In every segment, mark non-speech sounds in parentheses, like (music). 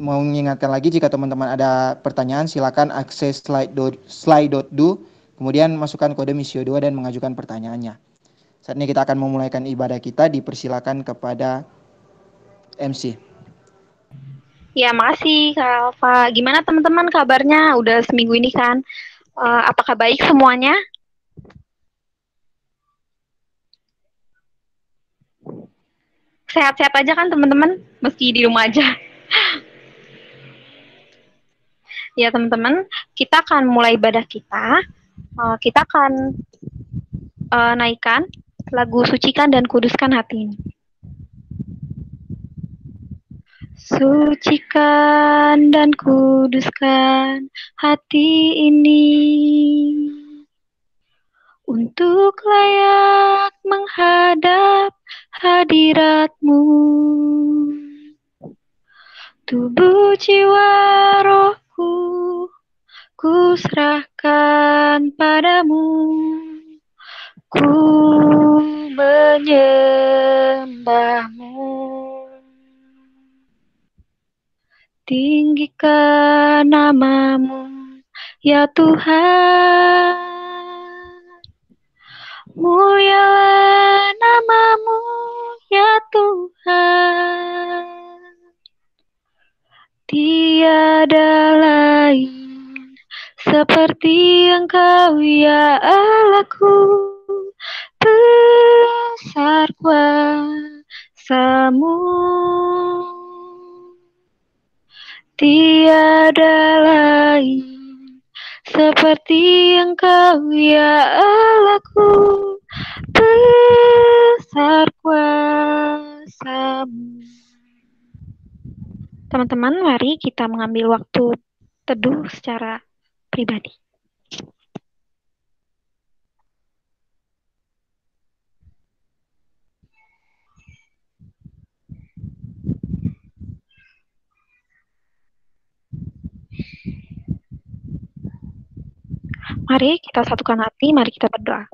Mau mengingatkan lagi jika teman-teman ada pertanyaan silakan akses slide.do slide kemudian masukkan kode misio 2 dan mengajukan pertanyaannya. Saat ini kita akan memulaikan ibadah kita dipersilakan kepada MC. Ya, makasih Kak Gimana teman-teman kabarnya? Udah seminggu ini kan. Uh, apakah baik semuanya? Sehat-sehat aja kan teman-teman? Meski di rumah aja. (laughs) ya teman-teman kita akan mulai ibadah kita uh, kita akan uh, naikkan lagu sucikan dan kuduskan hati ini Sucikan dan kuduskan hati ini untuk layak menghadap hadiratmu. Tubuh jiwa roh hidupku ku serahkan padamu ku menyembahmu tinggikan namamu ya Tuhan mulialah namamu ya Tuhan Tiada lain seperti Engkau ya Allahku besar kuasamu Tiada lain seperti Engkau ya Allahku besar kuasamu Teman-teman, mari kita mengambil waktu teduh secara pribadi. Mari kita satukan hati, mari kita berdoa.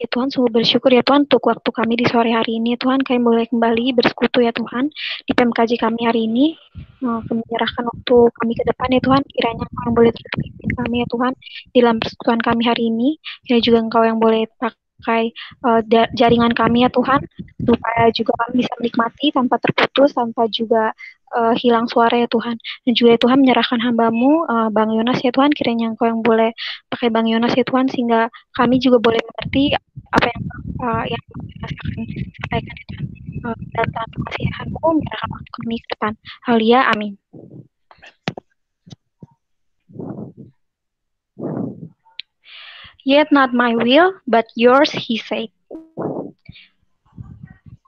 Ya Tuhan, sungguh bersyukur ya Tuhan untuk waktu kami di sore hari ini. Ya Tuhan, kami boleh kembali bersekutu ya Tuhan di PMKJ kami hari ini. Oh, kami menyerahkan waktu kami ke depan ya Tuhan. Kiranya Engkau yang boleh terpimpin kami ya Tuhan dalam persekutuan kami hari ini. Kiranya juga Engkau yang boleh pakai uh, jaringan kami ya Tuhan supaya juga kami bisa menikmati tanpa terputus tanpa juga uh, hilang suara ya Tuhan. Dan juga ya Tuhan menyerahkan hambamu uh, Bang Yonas ya Tuhan, kiranya Engkau yang boleh pakai Bang Yonas ya Tuhan, sehingga kami juga boleh mengerti apa yang uh, yang akan sampaikan ya Tuhan. Uh, dan ya menyerahkan waktu kami ke depan. Halia, amin. Yet not my will, but yours, he said.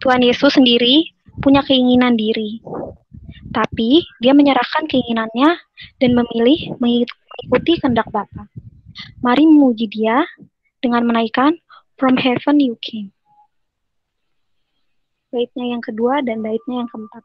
Tuhan Yesus sendiri punya keinginan diri tapi dia menyerahkan keinginannya dan memilih mengikuti kehendak Bapa. Mari memuji dia dengan menaikkan From Heaven You Came. Baitnya yang kedua dan baitnya yang keempat.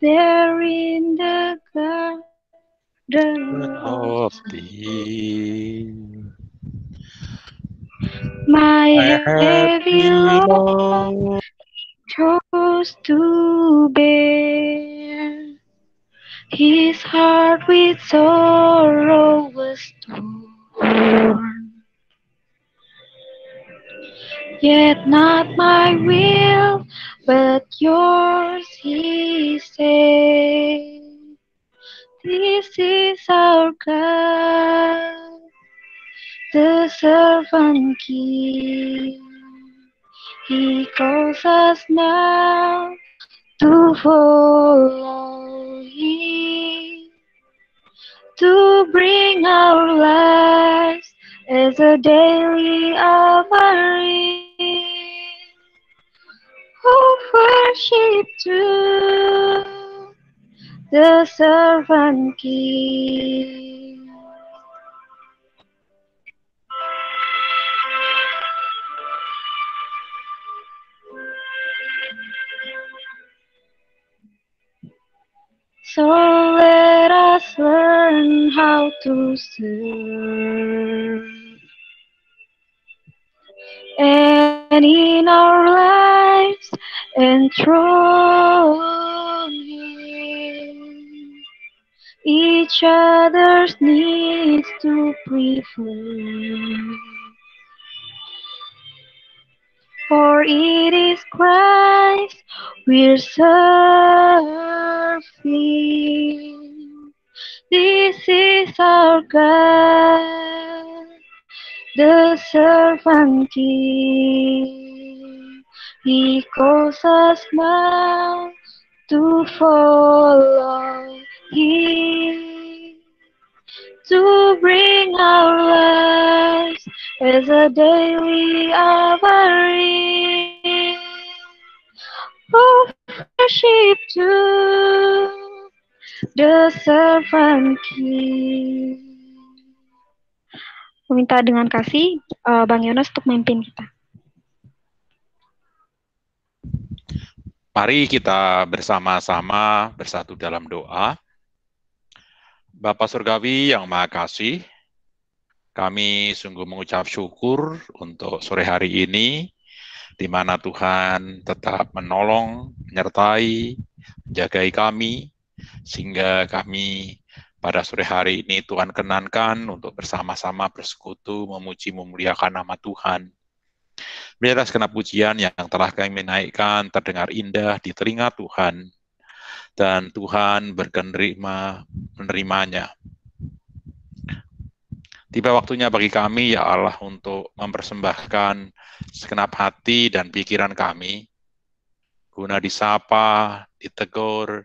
there in the garden of thee. My heavy load chose to bear. His heart with sorrow was torn. Yet not my will, but yours, he said. This is our God, the servant king. He calls us now to follow him, to bring our lives as a daily offering who worship true, the servant King. So let us learn how to serve. And and in our lives and you. Each other's needs to prefer. For it is Christ we're serving. This is our God the servant king. He calls us now to follow Him, to bring our lives as a daily offering of worship to the servant king. meminta dengan kasih uh, Bang Yonas untuk memimpin kita. Mari kita bersama-sama bersatu dalam doa. Bapak Surgawi yang Maha Kasih, kami sungguh mengucap syukur untuk sore hari ini, di mana Tuhan tetap menolong, menyertai, menjagai kami, sehingga kami pada sore hari ini Tuhan kenankan untuk bersama-sama bersekutu memuji memuliakan nama Tuhan. Biar atas pujian yang telah kami naikkan terdengar indah di telinga Tuhan dan Tuhan berkenerima menerimanya. Tiba waktunya bagi kami, ya Allah, untuk mempersembahkan segenap hati dan pikiran kami, guna disapa, ditegur,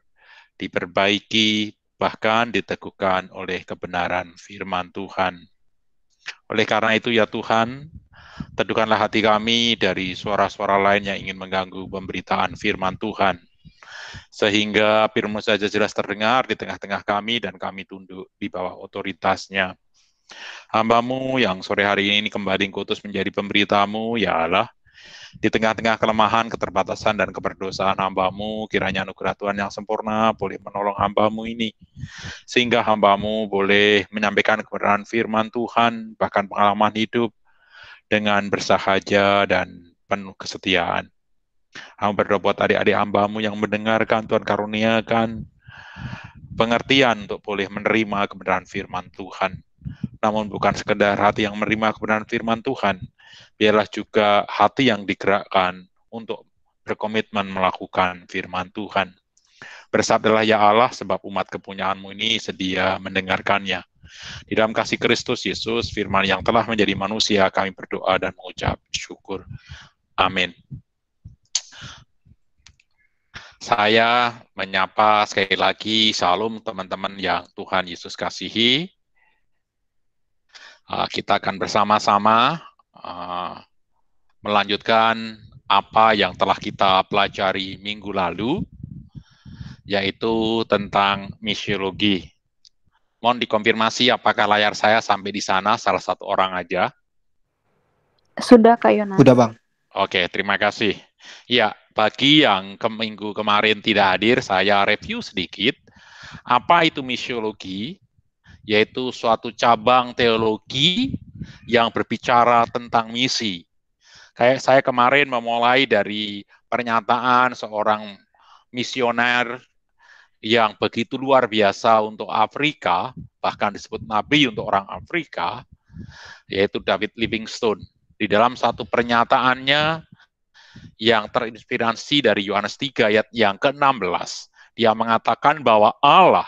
diperbaiki, bahkan diteguhkan oleh kebenaran firman Tuhan. Oleh karena itu ya Tuhan, teduhkanlah hati kami dari suara-suara lain yang ingin mengganggu pemberitaan firman Tuhan. Sehingga firman saja jelas terdengar di tengah-tengah kami dan kami tunduk di bawah otoritasnya. Hambamu yang sore hari ini kembali kutus menjadi pemberitamu, ya Allah, di tengah-tengah kelemahan, keterbatasan, dan keberdosaan hambamu, kiranya anugerah Tuhan yang sempurna boleh menolong hambamu ini. Sehingga hambamu boleh menyampaikan kebenaran firman Tuhan, bahkan pengalaman hidup, dengan bersahaja dan penuh kesetiaan. Hamba berdoa buat adik-adik hambamu yang mendengarkan, Tuhan karuniakan pengertian untuk boleh menerima kebenaran firman Tuhan. Namun bukan sekedar hati yang menerima kebenaran firman Tuhan, biarlah juga hati yang digerakkan untuk berkomitmen melakukan firman Tuhan. Bersabdalah ya Allah sebab umat kepunyaanmu ini sedia mendengarkannya. Di dalam kasih Kristus Yesus, firman yang telah menjadi manusia, kami berdoa dan mengucap syukur. Amin. Saya menyapa sekali lagi salam teman-teman yang Tuhan Yesus kasihi. Ah, kita akan bersama-sama Eh, melanjutkan apa yang telah kita pelajari minggu lalu, yaitu tentang misiologi. Mohon dikonfirmasi apakah layar saya sampai di sana salah satu orang aja. Sudah, Kak Yonan. Sudah, Bang. Oke, terima kasih. Ya, bagi yang ke minggu kemarin tidak hadir, saya review sedikit. Apa itu misiologi? Yaitu suatu cabang teologi yang berbicara tentang misi. Kayak saya kemarin memulai dari pernyataan seorang misioner yang begitu luar biasa untuk Afrika, bahkan disebut nabi untuk orang Afrika, yaitu David Livingstone. Di dalam satu pernyataannya yang terinspirasi dari Yohanes 3 ayat yang ke-16, dia mengatakan bahwa Allah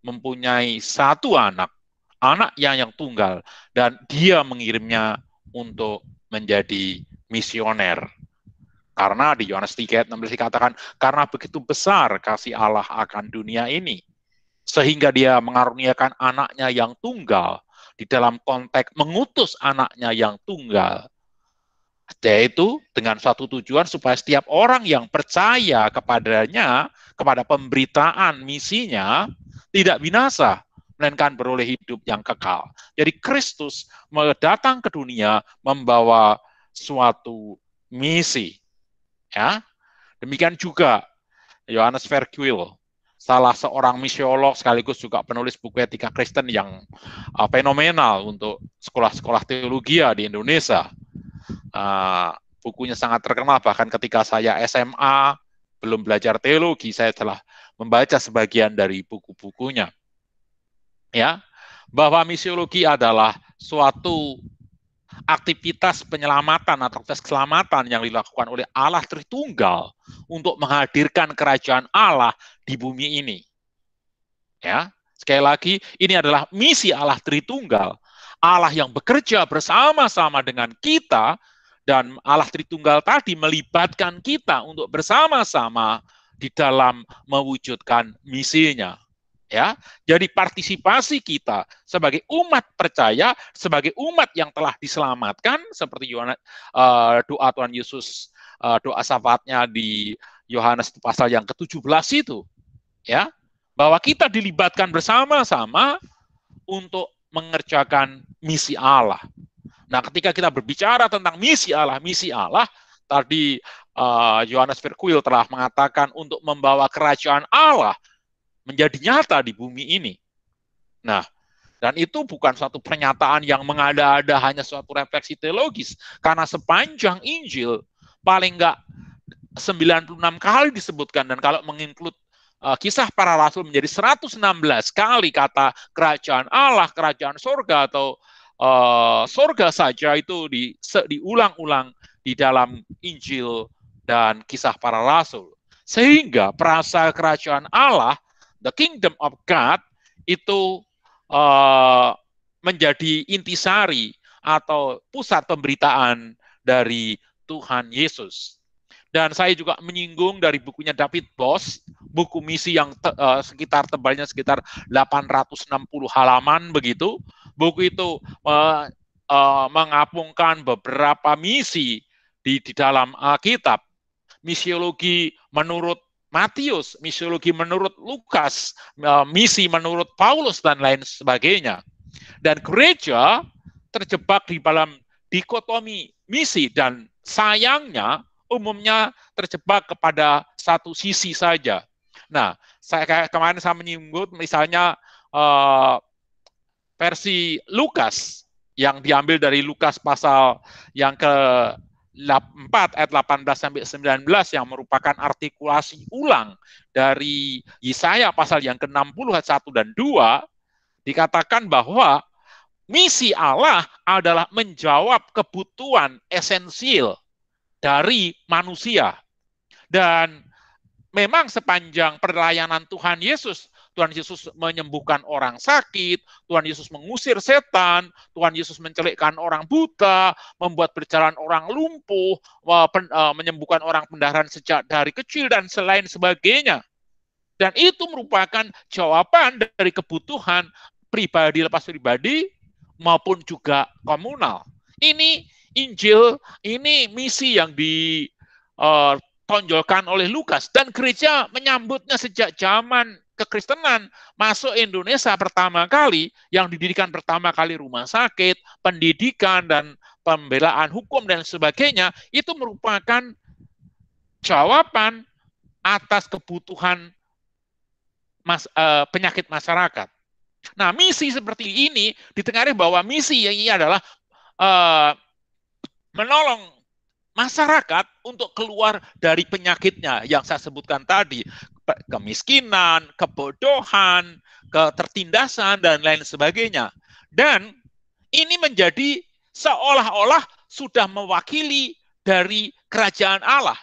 mempunyai satu anak Anak yang tunggal dan dia mengirimnya untuk menjadi misioner. Karena di Yohanes 3 ayat 16 dikatakan, karena begitu besar kasih Allah akan dunia ini, sehingga dia mengaruniakan anaknya yang tunggal, di dalam konteks mengutus anaknya yang tunggal, yaitu dengan satu tujuan supaya setiap orang yang percaya kepadanya, kepada pemberitaan misinya, tidak binasa, melainkan beroleh hidup yang kekal. Jadi Kristus datang ke dunia membawa suatu misi. Ya. Demikian juga Johannes Verquil, salah seorang misiolog sekaligus juga penulis buku etika Kristen yang uh, fenomenal untuk sekolah-sekolah teologi ya di Indonesia. Uh, bukunya sangat terkenal bahkan ketika saya SMA belum belajar teologi saya telah membaca sebagian dari buku-bukunya ya bahwa misiologi adalah suatu aktivitas penyelamatan atau tes keselamatan yang dilakukan oleh Allah Tritunggal untuk menghadirkan kerajaan Allah di bumi ini. Ya, sekali lagi ini adalah misi Allah Tritunggal. Allah yang bekerja bersama-sama dengan kita dan Allah Tritunggal tadi melibatkan kita untuk bersama-sama di dalam mewujudkan misinya ya. Jadi partisipasi kita sebagai umat percaya, sebagai umat yang telah diselamatkan seperti Yohanes uh, doa Tuhan Yesus uh, doa syafaatnya di Yohanes pasal yang ke-17 itu ya, bahwa kita dilibatkan bersama-sama untuk mengerjakan misi Allah. Nah, ketika kita berbicara tentang misi Allah, misi Allah tadi eh, Yohanes uh, telah mengatakan untuk membawa kerajaan Allah menjadi nyata di bumi ini. Nah, dan itu bukan suatu pernyataan yang mengada-ada hanya suatu refleksi teologis. Karena sepanjang Injil, paling enggak 96 kali disebutkan. Dan kalau menginklud uh, kisah para rasul menjadi 116 kali kata kerajaan Allah, kerajaan surga atau uh, surga saja itu di, diulang-ulang di dalam Injil dan kisah para rasul. Sehingga perasa kerajaan Allah The kingdom of God itu uh, menjadi intisari atau pusat pemberitaan dari Tuhan Yesus. Dan saya juga menyinggung dari bukunya David Bos, buku misi yang te, uh, sekitar tebalnya sekitar 860 halaman begitu. Buku itu uh, uh, mengapungkan beberapa misi di di dalam Alkitab. Misiologi menurut Matius, misiologi menurut Lukas, eh, misi menurut Paulus dan lain sebagainya. Dan gereja terjebak di dalam dikotomi misi dan sayangnya umumnya terjebak kepada satu sisi saja. Nah, saya kemarin saya menyinggung misalnya uh, versi Lukas yang diambil dari Lukas pasal yang ke 4 ayat 18 sampai 19 yang merupakan artikulasi ulang dari Yesaya pasal yang ke-60 ayat 1 dan 2 dikatakan bahwa misi Allah adalah menjawab kebutuhan esensial dari manusia. Dan memang sepanjang perlayanan Tuhan Yesus Tuhan Yesus menyembuhkan orang sakit, Tuhan Yesus mengusir setan, Tuhan Yesus mencelikkan orang buta, membuat berjalan orang lumpuh, eh, eh, menyembuhkan orang pendarahan sejak dari kecil dan selain sebagainya. Dan itu merupakan jawaban dari kebutuhan pribadi lepas pribadi maupun juga komunal. Ini Injil, ini misi yang ditonjolkan eh, oleh Lukas dan gereja menyambutnya sejak zaman kekristenan masuk Indonesia pertama kali, yang didirikan pertama kali rumah sakit, pendidikan, dan pembelaan hukum, dan sebagainya, itu merupakan jawaban atas kebutuhan mas, uh, penyakit masyarakat. Nah, misi seperti ini ditengarai bahwa misi yang ini adalah uh, menolong masyarakat untuk keluar dari penyakitnya yang saya sebutkan tadi kemiskinan, kebodohan, ketertindasan, dan lain sebagainya. Dan ini menjadi seolah-olah sudah mewakili dari kerajaan Allah.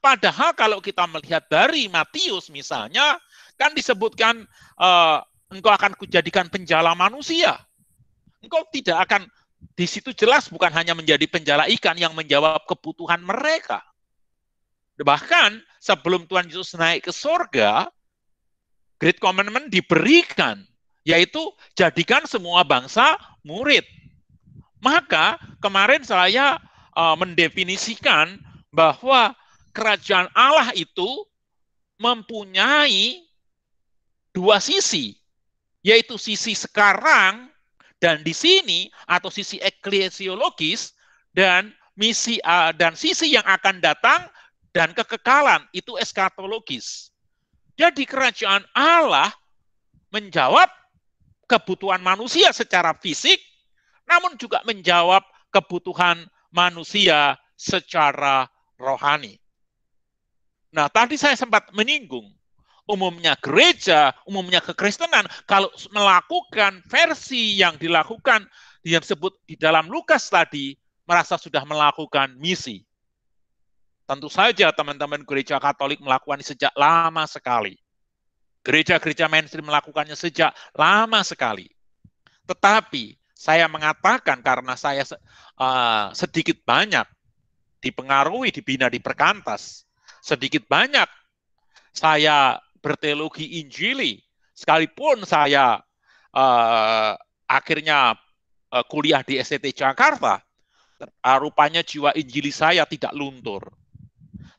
Padahal kalau kita melihat dari Matius misalnya, kan disebutkan eh, engkau akan kujadikan penjala manusia. Engkau tidak akan di situ jelas bukan hanya menjadi penjala ikan yang menjawab kebutuhan mereka. Bahkan sebelum Tuhan Yesus naik ke sorga, Great Commandment diberikan, yaitu jadikan semua bangsa murid. Maka kemarin saya uh, mendefinisikan bahwa kerajaan Allah itu mempunyai dua sisi, yaitu sisi sekarang dan di sini atau sisi eklesiologis dan misi uh, dan sisi yang akan datang dan kekekalan itu eskatologis. Jadi kerajaan Allah menjawab kebutuhan manusia secara fisik, namun juga menjawab kebutuhan manusia secara rohani. Nah, tadi saya sempat menyinggung, umumnya gereja, umumnya kekristenan, kalau melakukan versi yang dilakukan, yang disebut di dalam Lukas tadi, merasa sudah melakukan misi. Tentu saja teman-teman gereja Katolik melakukan sejak lama sekali. Gereja-gereja mainstream melakukannya sejak lama sekali. Tetapi saya mengatakan karena saya uh, sedikit banyak dipengaruhi, dibina diperkantas, sedikit banyak saya berteologi Injili, sekalipun saya uh, akhirnya uh, kuliah di STT Jakarta, rupanya jiwa Injili saya tidak luntur.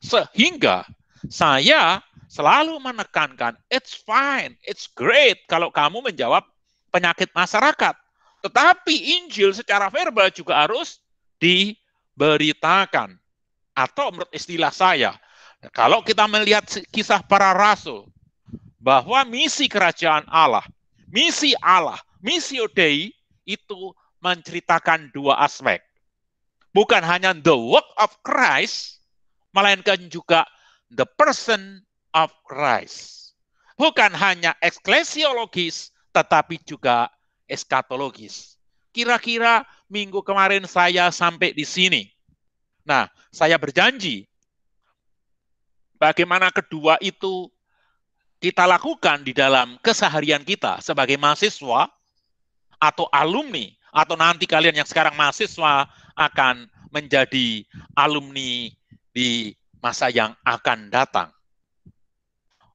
Sehingga saya selalu menekankan, it's fine, it's great kalau kamu menjawab penyakit masyarakat. Tetapi Injil secara verbal juga harus diberitakan. Atau menurut istilah saya, kalau kita melihat kisah para rasul, bahwa misi kerajaan Allah, misi Allah, misi Odei, itu menceritakan dua aspek. Bukan hanya the work of Christ, melainkan juga the person of Christ. Bukan hanya eksklesiologis, tetapi juga eskatologis. Kira-kira minggu kemarin saya sampai di sini. Nah, saya berjanji bagaimana kedua itu kita lakukan di dalam keseharian kita sebagai mahasiswa atau alumni atau nanti kalian yang sekarang mahasiswa akan menjadi alumni di masa yang akan datang.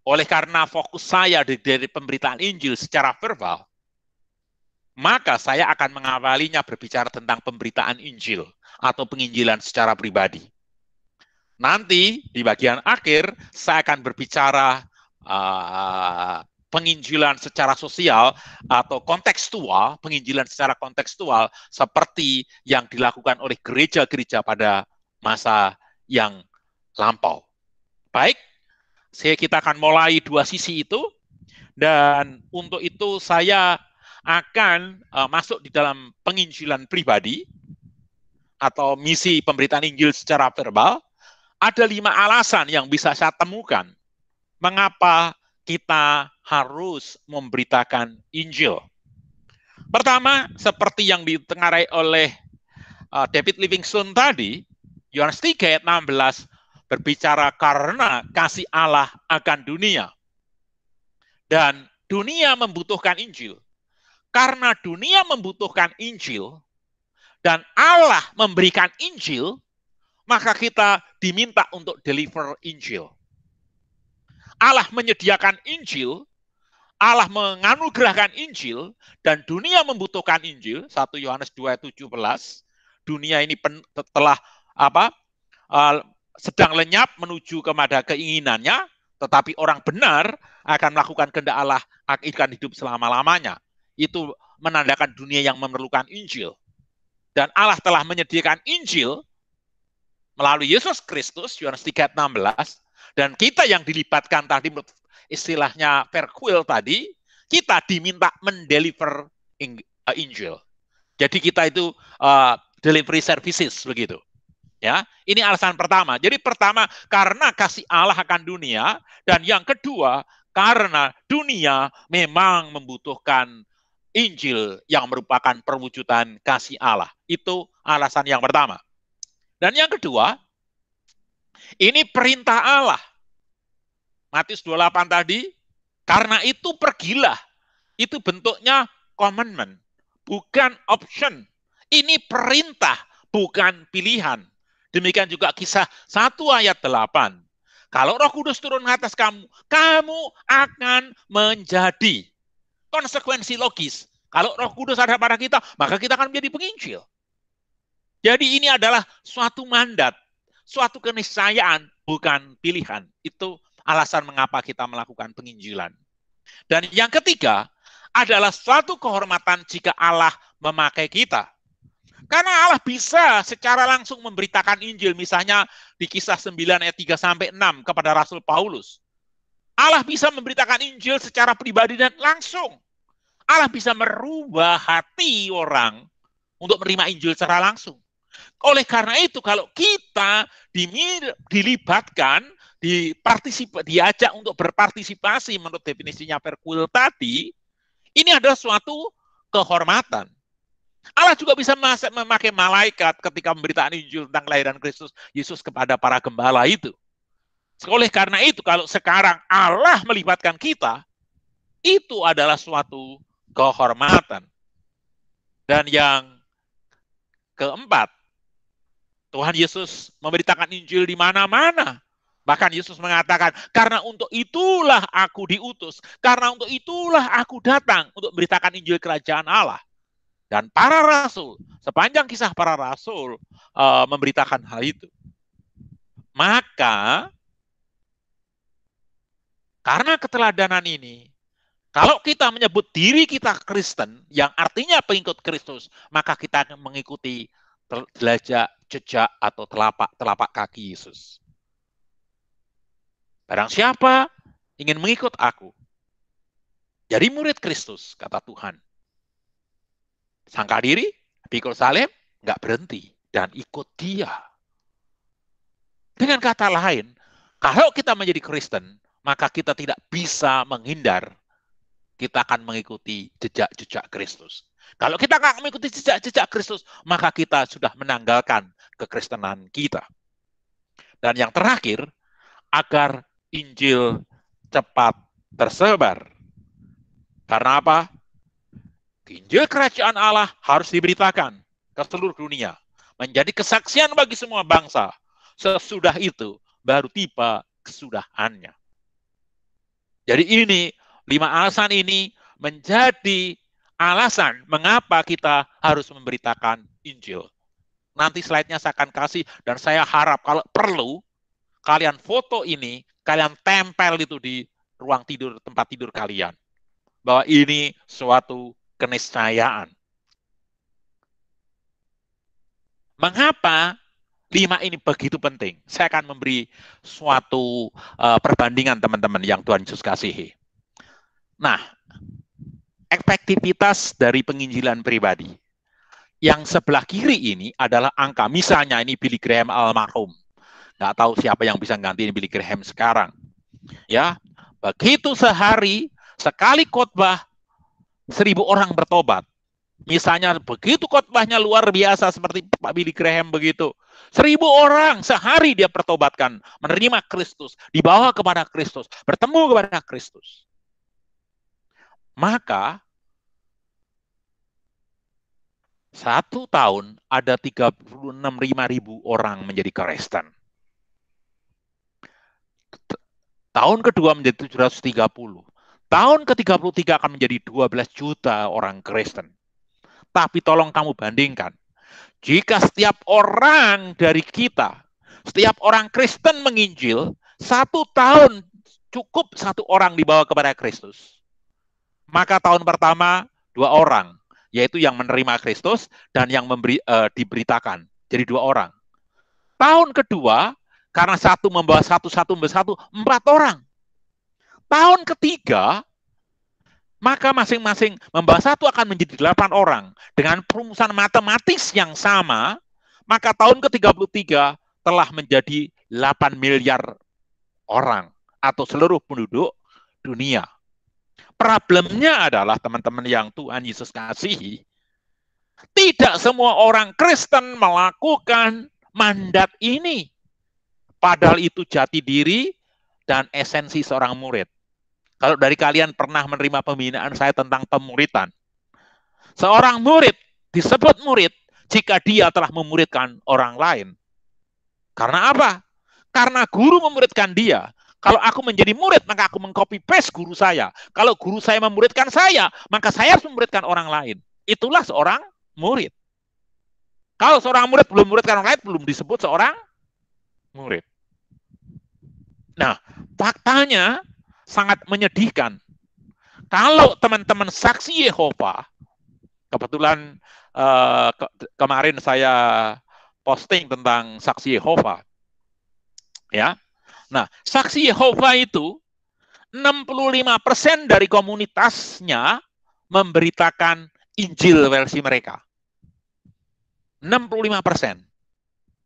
Oleh karena fokus saya dari, pemberitaan Injil secara verbal, maka saya akan mengawalinya berbicara tentang pemberitaan Injil atau penginjilan secara pribadi. Nanti di bagian akhir saya akan berbicara uh, penginjilan secara sosial atau kontekstual, penginjilan secara kontekstual seperti yang dilakukan oleh gereja-gereja pada masa yang lampau. Baik, saya kita akan mulai dua sisi itu dan untuk itu saya akan eh, masuk di dalam penginjilan pribadi atau misi pemberitaan Injil secara verbal. Ada lima alasan yang bisa saya temukan mengapa kita harus memberitakan Injil. Pertama, seperti yang ditengarai oleh eh, David Livingstone tadi, Yohanes 3 ayat 16 berbicara karena kasih Allah akan dunia. Dan dunia membutuhkan Injil. Karena dunia membutuhkan Injil dan Allah memberikan Injil, maka kita diminta untuk deliver Injil. Allah menyediakan Injil, Allah menganugerahkan Injil, dan dunia membutuhkan Injil. 1 Yohanes 2 ayat 17, dunia ini telah apa uh, sedang lenyap menuju kepada keinginannya, tetapi orang benar akan melakukan kehendak Allah akan hidup selama-lamanya. Itu menandakan dunia yang memerlukan Injil. Dan Allah telah menyediakan Injil melalui Yesus Kristus, Yohanes 3:16, dan kita yang dilibatkan tadi istilahnya verquil tadi, kita diminta mendeliver eh, Injil. Jadi kita itu uh, delivery services begitu. Ya, ini alasan pertama. Jadi pertama karena kasih Allah akan dunia dan yang kedua karena dunia memang membutuhkan Injil yang merupakan perwujudan kasih Allah. Itu alasan yang pertama. Dan yang kedua, ini perintah Allah. Matius 28 tadi, karena itu pergilah. Itu bentuknya commandment, bukan option. Ini perintah, bukan pilihan. Demikian juga kisah 1 ayat 8. Kalau roh kudus turun ke atas kamu, kamu akan menjadi konsekuensi logis. Kalau roh kudus ada pada kita, maka kita akan menjadi penginjil. Jadi ini adalah suatu mandat, suatu keniscayaan, bukan pilihan. Itu alasan mengapa kita melakukan penginjilan. Dan yang ketiga adalah suatu kehormatan jika Allah memakai kita karena Allah bisa secara langsung memberitakan Injil, misalnya di kisah 9 ayat 3 sampai 6 kepada Rasul Paulus. Allah bisa memberitakan Injil secara pribadi dan langsung. Allah bisa merubah hati orang untuk menerima Injil secara langsung. Oleh karena itu, kalau kita dilibatkan, diajak untuk berpartisipasi menurut definisinya perkul tadi, ini adalah suatu kehormatan. Allah juga bisa memakai malaikat ketika memberitakan Injil tentang kelahiran Kristus Yesus kepada para gembala itu. Oleh karena itu, kalau sekarang Allah melibatkan kita, itu adalah suatu kehormatan. Dan yang keempat, Tuhan Yesus memberitakan Injil di mana-mana. Bahkan Yesus mengatakan, karena untuk itulah aku diutus, karena untuk itulah aku datang untuk memberitakan Injil Kerajaan Allah dan para rasul sepanjang kisah para rasul uh, memberitakan hal itu maka karena keteladanan ini kalau kita menyebut diri kita Kristen yang artinya pengikut Kristus maka kita mengikuti jelajah jejak atau telapak telapak kaki Yesus barang siapa ingin mengikut aku jadi murid Kristus kata Tuhan Sangka diri, pikul salib, nggak berhenti dan ikut dia. Dengan kata lain, kalau kita menjadi Kristen, maka kita tidak bisa menghindar. Kita akan mengikuti jejak-jejak Kristus. Kalau kita nggak mengikuti jejak-jejak Kristus, maka kita sudah menanggalkan kekristenan kita. Dan yang terakhir, agar Injil cepat tersebar. Karena apa? Injil kerajaan Allah harus diberitakan ke seluruh dunia. Menjadi kesaksian bagi semua bangsa. Sesudah itu baru tiba kesudahannya. Jadi ini, lima alasan ini menjadi alasan mengapa kita harus memberitakan Injil. Nanti slide-nya saya akan kasih dan saya harap kalau perlu kalian foto ini, kalian tempel itu di ruang tidur, tempat tidur kalian. Bahwa ini suatu keniscayaan. Mengapa lima ini begitu penting? Saya akan memberi suatu uh, perbandingan teman-teman yang Tuhan Yesus kasihi. Nah, efektivitas dari penginjilan pribadi. Yang sebelah kiri ini adalah angka. Misalnya ini Billy Graham almarhum. Nggak tahu siapa yang bisa ganti Billy Graham sekarang. Ya, begitu sehari sekali khotbah seribu orang bertobat. Misalnya begitu khotbahnya luar biasa seperti Pak Billy Graham begitu. Seribu orang sehari dia pertobatkan, menerima Kristus, dibawa kepada Kristus, bertemu kepada Kristus. Maka satu tahun ada 36 ribu orang menjadi Kristen. Tahun kedua menjadi 730 Tahun ke-33 akan menjadi 12 juta orang Kristen. Tapi tolong kamu bandingkan. Jika setiap orang dari kita, setiap orang Kristen menginjil, satu tahun cukup satu orang dibawa kepada Kristus. Maka tahun pertama dua orang, yaitu yang menerima Kristus dan yang memberi, e, diberitakan. Jadi dua orang. Tahun kedua, karena satu membawa satu, satu membawa satu, empat orang tahun ketiga maka masing-masing membahas satu akan menjadi delapan orang dengan perumusan matematis yang sama, maka tahun ke-33 telah menjadi 8 miliar orang atau seluruh penduduk dunia. Problemnya adalah teman-teman yang Tuhan Yesus kasihi, tidak semua orang Kristen melakukan mandat ini. Padahal itu jati diri dan esensi seorang murid. Kalau dari kalian pernah menerima pembinaan saya tentang pemuritan. Seorang murid disebut murid jika dia telah memuridkan orang lain. Karena apa? Karena guru memuridkan dia. Kalau aku menjadi murid, maka aku mengcopy paste guru saya. Kalau guru saya memuridkan saya, maka saya harus memuridkan orang lain. Itulah seorang murid. Kalau seorang murid belum muridkan orang lain, belum disebut seorang murid. Nah, faktanya sangat menyedihkan. Kalau teman-teman saksi Yehova, kebetulan uh, ke kemarin saya posting tentang saksi Yehova, ya. Nah, saksi Yehova itu 65% dari komunitasnya memberitakan Injil versi mereka. 65%.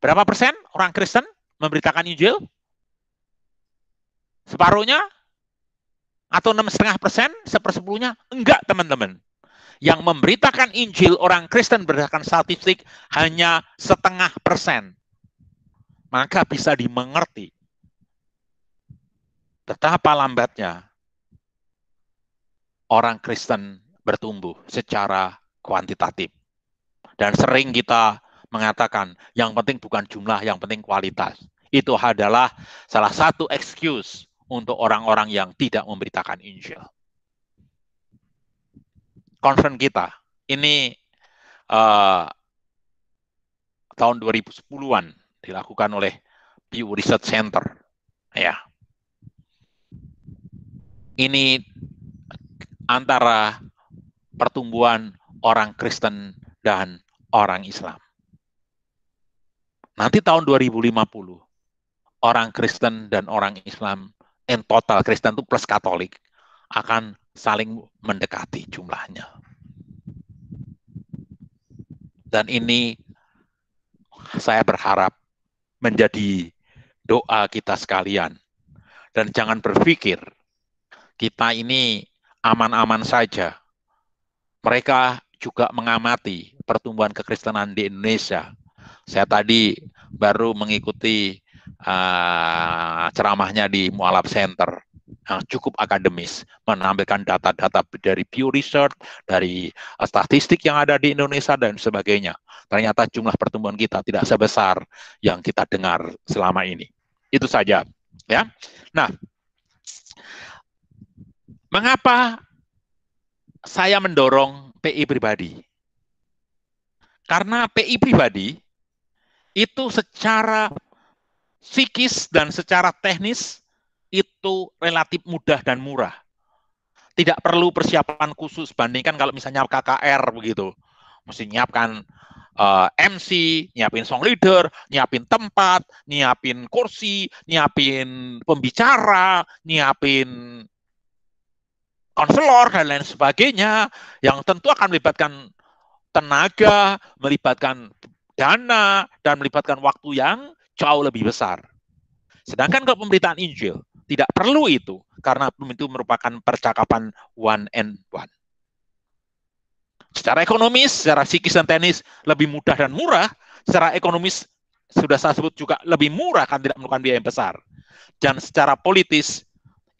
Berapa persen orang Kristen memberitakan Injil? Separuhnya atau enam setengah persen sepersepuluhnya enggak teman-teman yang memberitakan Injil orang Kristen berdasarkan statistik hanya setengah persen maka bisa dimengerti betapa lambatnya orang Kristen bertumbuh secara kuantitatif dan sering kita mengatakan yang penting bukan jumlah yang penting kualitas itu adalah salah satu excuse untuk orang-orang yang tidak memberitakan Injil. Konferen kita ini uh, tahun 2010-an dilakukan oleh Pew Research Center. Ya. Ini antara pertumbuhan orang Kristen dan orang Islam. Nanti tahun 2050, orang Kristen dan orang Islam in total Kristen itu plus Katolik akan saling mendekati jumlahnya. Dan ini saya berharap menjadi doa kita sekalian. Dan jangan berpikir kita ini aman-aman saja. Mereka juga mengamati pertumbuhan kekristenan di Indonesia. Saya tadi baru mengikuti Ah, ceramahnya di Mualaf Center yang cukup akademis, menampilkan data-data dari Pew Research, dari statistik yang ada di Indonesia dan sebagainya. Ternyata jumlah pertumbuhan kita tidak sebesar yang kita dengar selama ini. Itu saja, ya. Nah, mengapa saya mendorong PI pribadi? Karena PI pribadi itu secara psikis dan secara teknis itu relatif mudah dan murah. Tidak perlu persiapan khusus bandingkan kalau misalnya KKR begitu. Mesti nyiapkan uh, eh, MC, nyiapin song leader, nyiapin tempat, nyiapin kursi, nyiapin pembicara, nyiapin konselor dan lain sebagainya yang tentu akan melibatkan tenaga, melibatkan dana dan melibatkan waktu yang jauh lebih besar. Sedangkan kalau pemberitaan Injil tidak perlu itu karena itu merupakan percakapan one and one. Secara ekonomis, secara psikis dan teknis lebih mudah dan murah. Secara ekonomis sudah saya sebut juga lebih murah kan tidak memerlukan biaya yang besar. Dan secara politis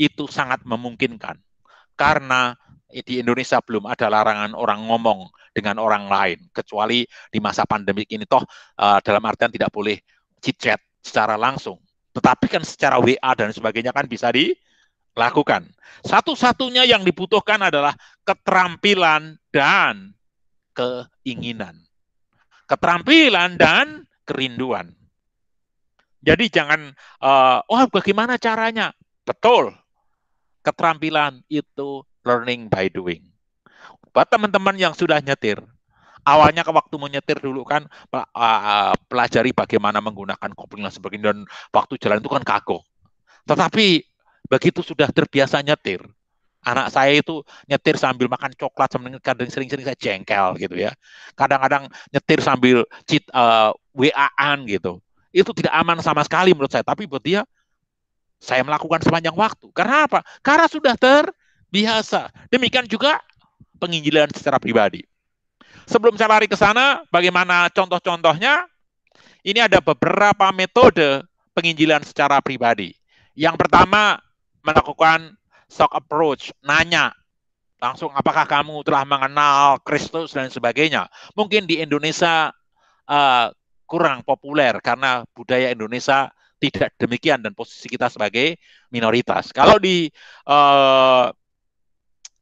itu sangat memungkinkan karena di Indonesia belum ada larangan orang ngomong dengan orang lain kecuali di masa pandemik ini toh eh, dalam artian tidak boleh chat secara langsung. Tetapi kan secara WA dan sebagainya kan bisa dilakukan. Satu-satunya yang dibutuhkan adalah keterampilan dan keinginan. Keterampilan dan kerinduan. Jadi jangan, uh, oh bagaimana caranya? Betul, keterampilan itu learning by doing. Buat teman-teman yang sudah nyetir, awalnya ke waktu menyetir dulu kan pelajari bagaimana menggunakan kopling dan sebagainya dan waktu jalan itu kan kagok. Tetapi begitu sudah terbiasa nyetir, anak saya itu nyetir sambil makan coklat kadang sering-sering saya jengkel gitu ya kadang-kadang nyetir sambil cheat uh, e, waan gitu itu tidak aman sama sekali menurut saya tapi buat dia saya melakukan sepanjang waktu karena apa karena sudah terbiasa demikian juga penginjilan secara pribadi Sebelum saya lari ke sana, bagaimana contoh-contohnya? Ini ada beberapa metode penginjilan secara pribadi. Yang pertama, melakukan shock approach, nanya langsung apakah kamu telah mengenal Kristus dan sebagainya. Mungkin di Indonesia uh, kurang populer karena budaya Indonesia tidak demikian dan posisi kita sebagai minoritas. Kalau di uh,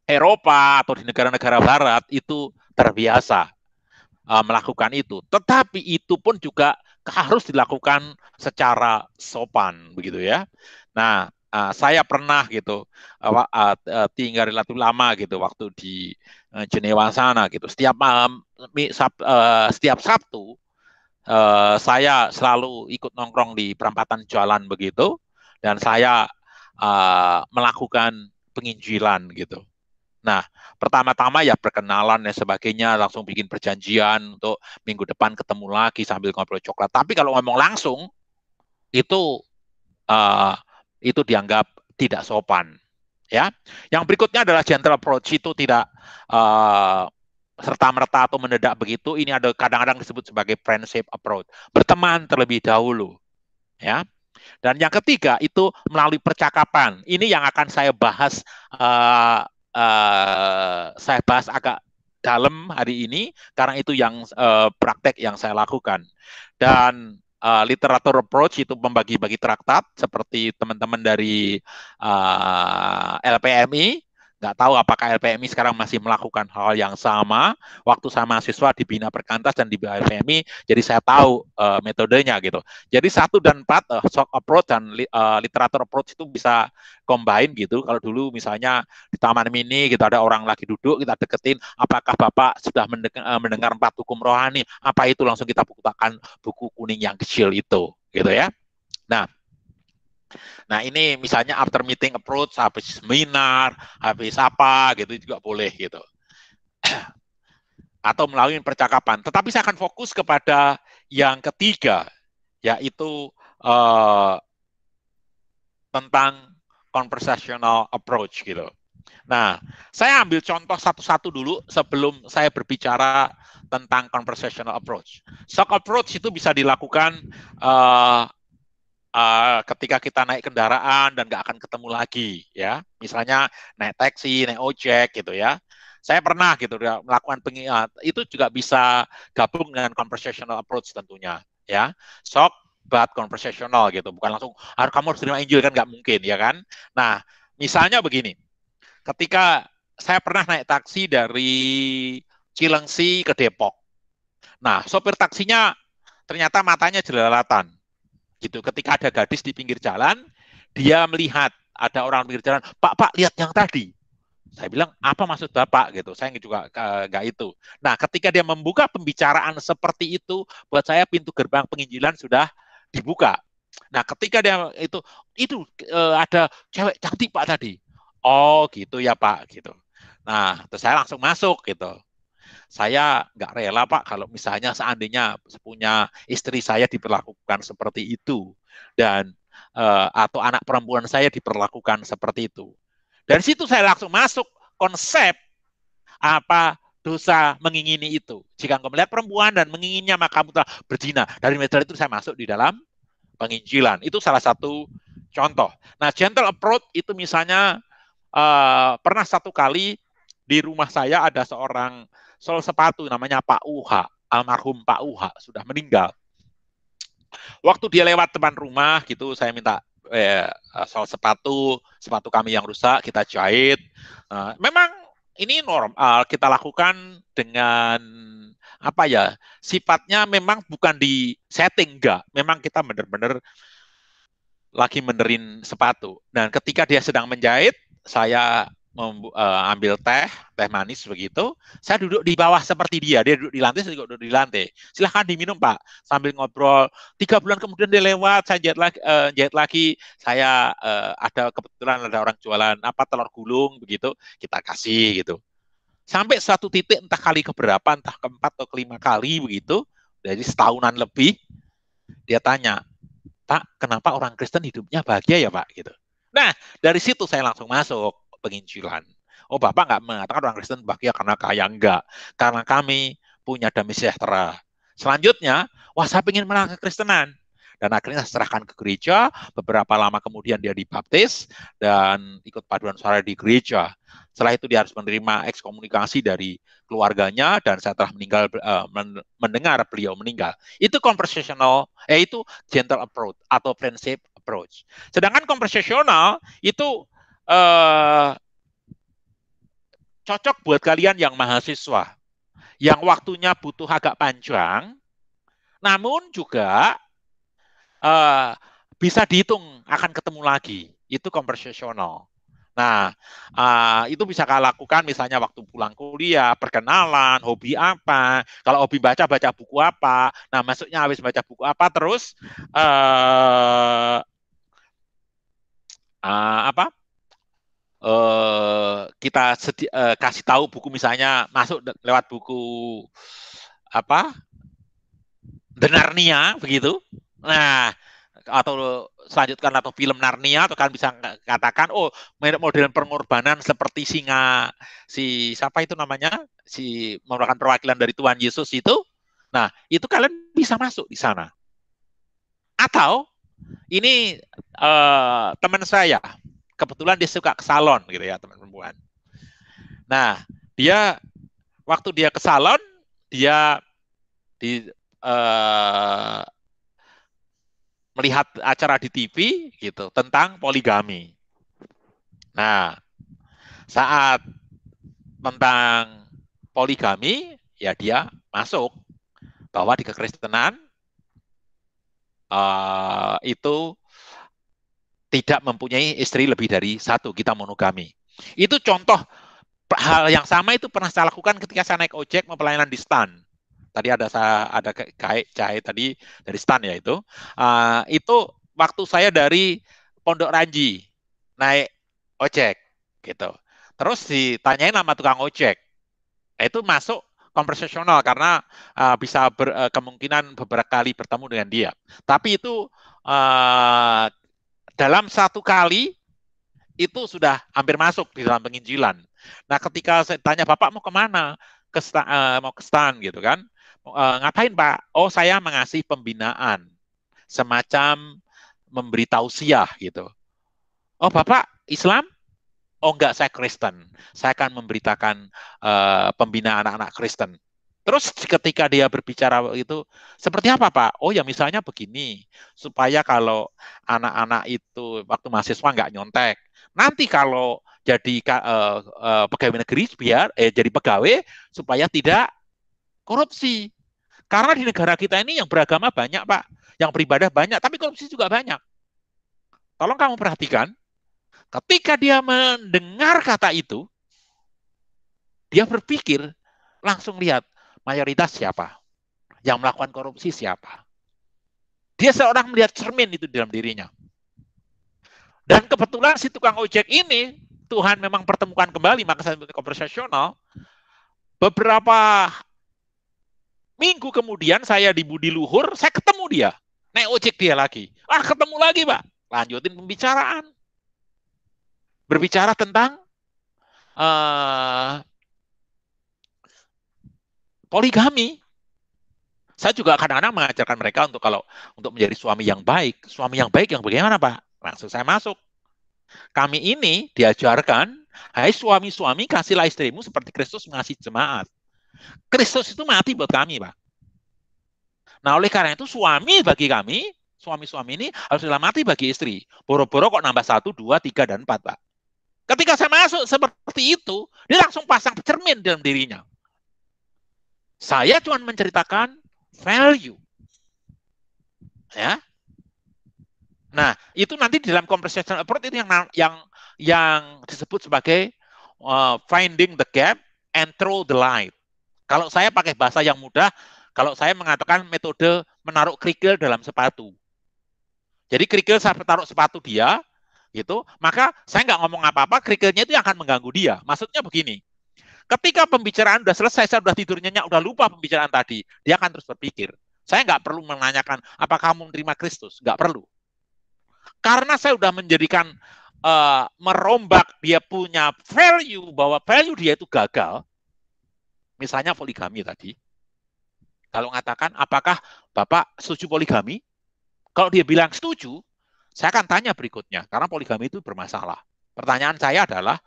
Eropa atau di negara-negara Barat itu terbiasa uh, melakukan itu. Tetapi itu pun juga harus dilakukan secara sopan, begitu ya. Nah, uh, saya pernah gitu uh, uh, tinggal relatif lama gitu waktu di uh, sana gitu. Setiap malam, uh, sab, uh, setiap Sabtu uh, saya selalu ikut nongkrong di perempatan jalan begitu, dan saya uh, melakukan penginjilan gitu. Nah, pertama-tama ya perkenalan dan sebagainya, langsung bikin perjanjian untuk minggu depan ketemu lagi sambil ngobrol coklat. Tapi kalau ngomong langsung, itu uh, itu dianggap tidak sopan. Ya, yang berikutnya adalah gentle approach itu tidak uh, eh, serta merta atau mendadak begitu. Ini ada kadang-kadang disebut sebagai friendship approach, berteman terlebih dahulu. Ya, dan yang ketiga itu melalui percakapan. Ini yang akan saya bahas uh, uh, saya bahas agak dalam hari ini karena itu yang uh, praktek yang saya lakukan dan uh, literatur approach itu membagi-bagi traktat seperti teman-teman dari uh, LPMI Nggak tahu apakah LPMI sekarang masih melakukan hal yang sama. Waktu sama siswa dibina perkantas dan di LPMI, jadi saya tahu uh, metodenya gitu. Jadi satu dan empat, uh, eh, shock approach dan uh, literatur approach itu bisa combine gitu. Kalau dulu misalnya di Taman Mini gitu ada orang lagi duduk, kita deketin apakah Bapak sudah mendengar, mendengar empat hukum rohani, apa itu langsung kita bukakan buku kuning yang kecil itu gitu ya. Nah, Nah ini misalnya after meeting approach, habis seminar, habis apa gitu juga boleh gitu. (clears throat) Atau melalui percakapan. Tetapi saya akan fokus kepada yang ketiga, yaitu uh, tentang conversational approach gitu. Nah, saya ambil contoh satu-satu dulu sebelum saya berbicara tentang conversational approach. Shock approach itu bisa dilakukan uh, uh, ketika kita naik kendaraan dan nggak akan ketemu lagi ya misalnya naik taksi naik ojek gitu ya saya pernah gitu ya, melakukan pengingat eh, itu juga bisa gabung dengan conversational approach tentunya ya sok buat conversational gitu bukan langsung harus kamu harus terima Injil kan nggak mungkin ya kan nah misalnya begini ketika saya pernah naik taksi dari Cilengsi ke Depok nah sopir taksinya ternyata matanya jelalatan gitu. Ketika ada gadis di pinggir jalan, dia melihat ada orang di pinggir jalan, Pak, Pak, lihat yang tadi. Saya bilang, apa maksud Bapak? gitu. Saya juga e, nggak uh, itu. Nah, ketika dia membuka pembicaraan seperti itu, buat saya pintu gerbang penginjilan sudah dibuka. Nah, ketika dia itu, itu uh, ada cewek cantik Pak tadi. Oh, gitu ya Pak, gitu. Nah, terus saya langsung masuk gitu saya nggak rela Pak kalau misalnya seandainya punya istri saya diperlakukan seperti itu dan uh, atau anak perempuan saya diperlakukan seperti itu. Dari situ saya langsung masuk konsep apa dosa mengingini itu. Jika engkau melihat perempuan dan menginginnya maka kamu telah berzina. Dari metode itu saya masuk di dalam penginjilan. Itu salah satu contoh. Nah, gentle approach itu misalnya uh, pernah satu kali di rumah saya ada seorang soal sepatu namanya Pak Uha, almarhum Pak Uha sudah meninggal. Waktu dia lewat depan rumah gitu, saya minta eh, soal sepatu, sepatu kami yang rusak kita jahit. Nah, memang ini normal kita lakukan dengan apa ya sifatnya memang bukan di setting enggak, memang kita benar-benar lagi menerin sepatu. Dan ketika dia sedang menjahit, saya Eh, ambil teh, teh manis begitu. Saya duduk di bawah seperti dia, dia duduk di lantai, saya duduk di lantai. Silahkan diminum Pak, sambil ngobrol. Tiga bulan kemudian dia lewat, saya jahit lagi, uh, eh, jahit lagi. saya uh, ada kebetulan ada orang jualan apa telur gulung begitu, kita kasih gitu. Sampai satu titik entah kali keberapa, entah keempat atau kelima kali begitu, dari setahunan lebih, dia tanya, Pak, kenapa orang Kristen hidupnya bahagia ya Pak? gitu. Nah, dari situ saya langsung masuk penginjilan. Oh Bapak nggak mengatakan orang Kristen bahagia karena kaya, enggak. Karena kami punya damai sejahtera. Selanjutnya, wah saya ingin menang kekristenan. Dan akhirnya serahkan ke gereja, beberapa lama kemudian dia dibaptis dan ikut paduan suara di gereja. Setelah itu dia harus menerima ekskomunikasi dari keluarganya dan saya telah meninggal eh, mendengar beliau meninggal. Itu conversational, eh itu gentle approach atau friendship approach. Sedangkan conversational itu uh, cocok buat kalian yang mahasiswa, yang waktunya butuh agak panjang, namun juga uh, bisa dihitung akan ketemu lagi. Itu conversational. Nah, uh, itu bisa kalian lakukan misalnya waktu pulang kuliah, perkenalan, hobi apa. Kalau hobi baca, baca buku apa. Nah, maksudnya habis baca buku apa terus uh, uh, apa? Eh, kita sedi- uh, kasih tahu buku misalnya masuk lewat buku apa The Narnia begitu. Nah, atau selanjutkan atau film Narnia atau kan bisa katakan oh model pengorbanan seperti singa si siapa itu namanya si merupakan perwakilan dari Tuhan Yesus itu nah itu kalian bisa masuk di sana atau ini uh, teman saya kebetulan dia suka ke salon gitu ya teman perempuan. Nah, dia waktu dia ke salon, dia di uh, melihat acara di TV gitu tentang poligami. Nah, saat tentang poligami, ya dia masuk bahwa di kekristenan uh, itu tidak mempunyai istri lebih dari satu, kita monogami. Itu contoh hal yang sama itu pernah saya lakukan ketika saya naik ojek mau pelayanan di stan. Tadi ada saya ada kayak cahaya tadi dari stan ya itu. Uh, itu waktu saya dari Pondok Ranji naik ojek gitu. Terus ditanyain nama tukang ojek. Nah, itu masuk konversasional karena uh, bisa ber, uh, kemungkinan beberapa kali bertemu dengan dia. Tapi itu uh, dalam satu kali itu sudah hampir masuk di dalam penginjilan. Nah, ketika saya tanya Bapak mau kemana, ke sta, uh, mau ke stan gitu kan, uh, ngapain Pak? Oh, saya mengasih pembinaan, semacam memberi tausiah gitu. Oh, Bapak Islam? Oh enggak, saya Kristen. Saya akan memberitakan uh, pembinaan anak-anak Kristen. Terus ketika dia berbicara itu seperti apa Pak? Oh ya misalnya begini, supaya kalau anak-anak itu waktu mahasiswa nggak nyontek. Nanti kalau jadi uh, uh, pegawai negeri biar eh jadi pegawai supaya tidak korupsi. Karena di negara kita ini yang beragama banyak Pak, yang beribadah banyak, tapi korupsi juga banyak. Tolong kamu perhatikan, ketika dia mendengar kata itu, dia berpikir langsung lihat mayoritas siapa? Yang melakukan korupsi siapa? Dia seorang melihat cermin itu dalam dirinya. Dan kebetulan si tukang ojek ini, Tuhan memang pertemukan kembali, maka saya konversasional, beberapa minggu kemudian saya di Budi Luhur, saya ketemu dia. Naik ojek dia lagi. Ah, ketemu lagi, Pak. Lanjutin pembicaraan. Berbicara tentang uh, poligami. Saya juga kadang-kadang mengajarkan mereka untuk kalau untuk menjadi suami yang baik, suami yang baik yang bagaimana Pak? Langsung saya masuk. Kami ini diajarkan, hai suami-suami kasihlah istrimu seperti Kristus mengasihi jemaat. Kristus itu mati buat kami, Pak. Nah, oleh karena itu suami bagi kami, suami-suami ini harus dalam mati bagi istri. Boro-boro kok nambah satu, dua, tiga, dan empat, Pak. Ketika saya masuk seperti itu, dia langsung pasang cermin dalam dirinya. Saya cuma menceritakan value. Ya. Nah, itu nanti di dalam conversation approach itu yang yang yang disebut sebagai uh, finding the gap and throw the light. Kalau saya pakai bahasa yang mudah, kalau saya mengatakan metode menaruh kerikil dalam sepatu. Jadi kerikil saya taruh sepatu dia, gitu, maka saya nggak ngomong apa-apa, kerikilnya itu yang akan mengganggu dia. Maksudnya begini, Ketika pembicaraan sudah selesai, saya sudah tidur nyenyak, sudah lupa pembicaraan tadi, dia akan terus berpikir. Saya nggak perlu menanyakan apa kamu menerima Kristus, nggak perlu. Karena saya sudah menjadikan uh, merombak dia punya value bahwa value dia itu gagal. Misalnya poligami tadi. Kalau mengatakan apakah Bapak setuju poligami? Kalau dia bilang setuju, saya akan tanya berikutnya karena poligami itu bermasalah. Pertanyaan saya adalah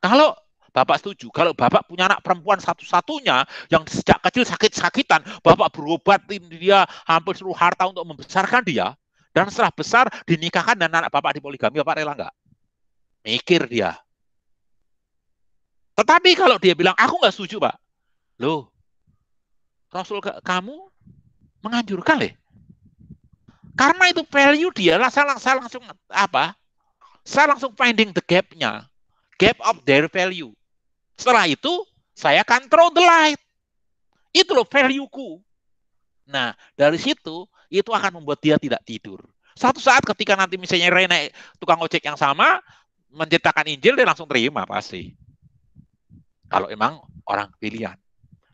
kalau Bapak setuju. Kalau Bapak punya anak perempuan satu-satunya yang sejak kecil sakit-sakitan, Bapak berobat dia hampir seluruh harta untuk membesarkan dia, dan setelah besar dinikahkan dan anak Bapak dipoligami, Bapak rela nggak? Mikir dia. Tetapi kalau dia bilang, aku nggak setuju, Pak. Loh, Rasul kamu menganjurkan deh. Karena itu value dia lah, saya, saya langsung apa? Saya langsung finding the gap-nya. Gap of their value. Setelah itu, saya throw the light. Itu loh value-ku. Nah, dari situ, itu akan membuat dia tidak tidur. Satu saat ketika nanti misalnya Rene tukang ojek yang sama, menciptakan Injil, dia langsung terima pasti. Kalau emang orang pilihan.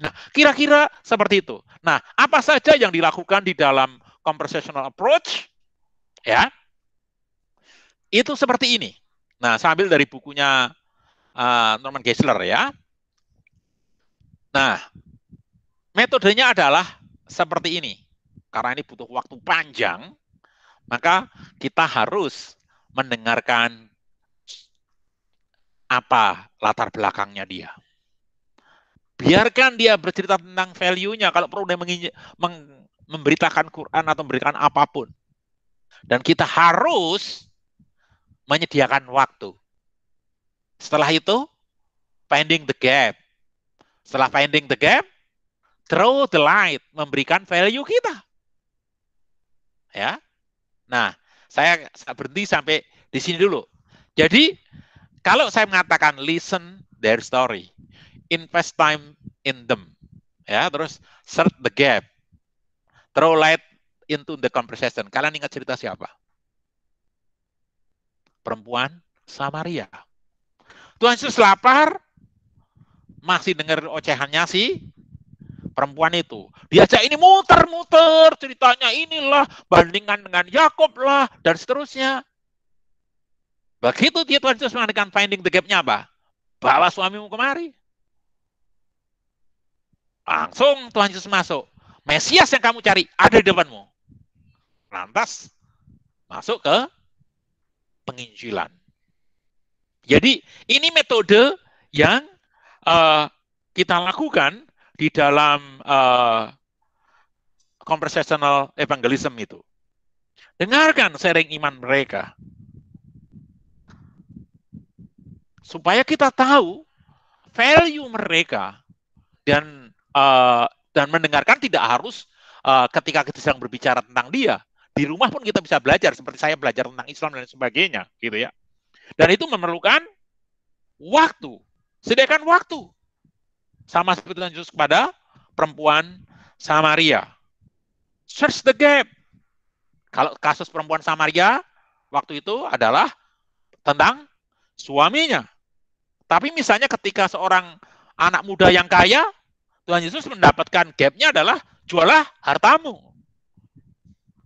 Nah, kira-kira seperti itu. Nah, apa saja yang dilakukan di dalam conversational approach? Ya, itu seperti ini. Nah, sambil dari bukunya Ah, Norman Geisler ya. Nah, metodenya adalah seperti ini. Karena ini butuh waktu panjang, maka kita harus mendengarkan apa latar belakangnya dia. Biarkan dia bercerita tentang value-nya kalau perlu dia memberitakan Quran atau memberikan apapun. Dan kita harus menyediakan waktu setelah itu, finding the gap. Setelah finding the gap, throw the light, memberikan value kita. Ya. Nah, saya berhenti sampai di sini dulu. Jadi, kalau saya mengatakan listen their story, invest time in them. Ya, terus search the gap. Throw light into the conversation. Kalian ingat cerita siapa? Perempuan Samaria. Tuhan Yesus lapar, masih dengar ocehannya si perempuan itu. Diajak ini muter-muter, ceritanya inilah, bandingan dengan Yakob lah, dan seterusnya. Begitu dia Tuhan Yesus mengadakan finding the gap-nya apa? Bawa suamimu kemari. Langsung Tuhan Yesus masuk. Mesias yang kamu cari ada di depanmu. Lantas masuk ke penginjilan. Jadi ini metode yang uh, kita lakukan di dalam uh, conversational evangelism itu. Dengarkan sharing iman mereka. Supaya kita tahu value mereka dan uh, dan mendengarkan tidak harus uh, ketika kita sedang berbicara tentang dia. Di rumah pun kita bisa belajar seperti saya belajar tentang Islam dan sebagainya, gitu ya. Dan itu memerlukan waktu. Sediakan waktu. Sama seperti Yesus kepada perempuan Samaria. Search the gap. Kalau kasus perempuan Samaria waktu itu adalah tentang suaminya. Tapi misalnya ketika seorang anak muda yang kaya, Tuhan Yesus mendapatkan gapnya adalah jualah hartamu.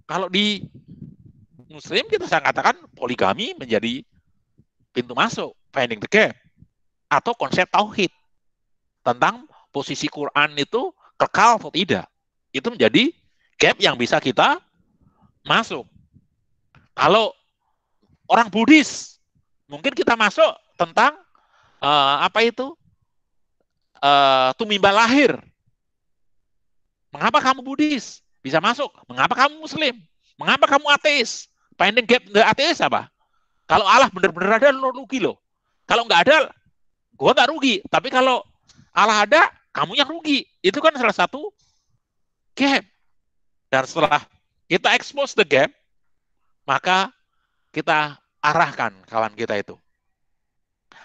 Kalau di Muslim kita saya katakan poligami menjadi pintu masuk finding the gap atau konsep tauhid tentang posisi Quran itu kekal atau tidak. Itu menjadi gap yang bisa kita masuk. Kalau orang Buddhis, mungkin kita masuk tentang uh, apa itu uh, eh, tumimba lahir. Mengapa kamu Buddhis? Bisa masuk. Mengapa kamu Muslim? Mengapa kamu ateis? Finding gap the ateis apa? Kalau Allah benar-benar ada, lo rugi lo, Kalau nggak ada, gue nggak rugi. Tapi kalau Allah ada, kamu yang rugi. Itu kan salah satu game. Dan setelah kita expose the game, maka kita arahkan kawan kita itu.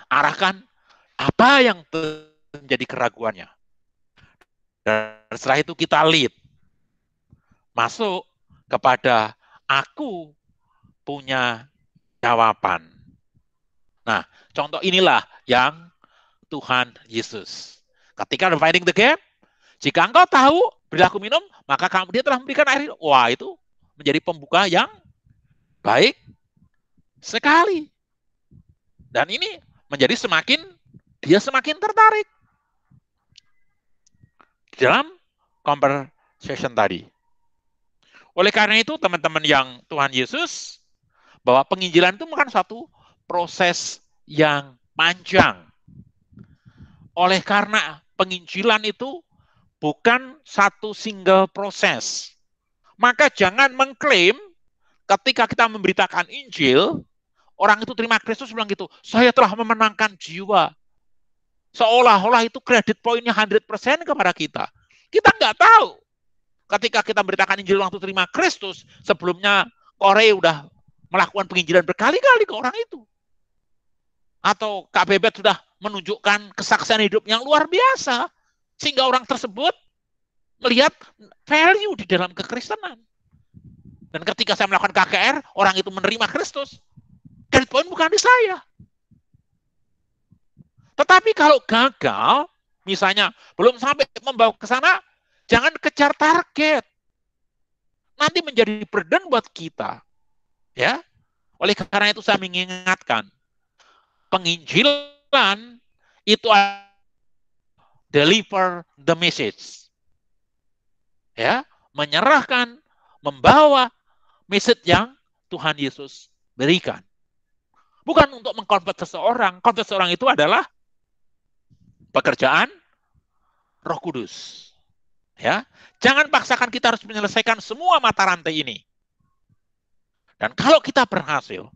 Arahkan apa yang menjadi keraguannya. Dan setelah itu kita lead. Masuk kepada aku punya jawaban. Nah, contoh inilah yang Tuhan Yesus. Ketika dividing the gap, jika engkau tahu berlaku minum, maka kamu dia telah memberikan air. Wah, itu menjadi pembuka yang baik sekali. Dan ini menjadi semakin dia semakin tertarik di dalam conversation tadi. Oleh karena itu, teman-teman yang Tuhan Yesus bahwa penginjilan itu bukan satu proses yang panjang. Oleh karena penginjilan itu bukan satu single proses. Maka jangan mengklaim ketika kita memberitakan Injil, orang itu terima Kristus bilang gitu, saya telah memenangkan jiwa. Seolah-olah itu kredit poinnya 100% kepada kita. Kita nggak tahu. Ketika kita memberitakan Injil orang itu terima Kristus, sebelumnya Korea udah melakukan penginjilan berkali-kali ke orang itu. Atau Kak Bebet sudah menunjukkan kesaksian hidup yang luar biasa. Sehingga orang tersebut melihat value di dalam kekristenan. Dan ketika saya melakukan KKR, orang itu menerima Kristus. Itu pun bukan di saya. Tetapi kalau gagal, misalnya belum sampai membawa ke sana, jangan kejar target. Nanti menjadi burden buat kita. Ya. Oleh karena itu saya mengingatkan penginjilan itu deliver the message. Ya, menyerahkan, membawa message yang Tuhan Yesus berikan. Bukan untuk mengkonvert seseorang. Konvert seseorang itu adalah pekerjaan Roh Kudus. Ya, jangan paksakan kita harus menyelesaikan semua mata rantai ini. Dan kalau kita berhasil,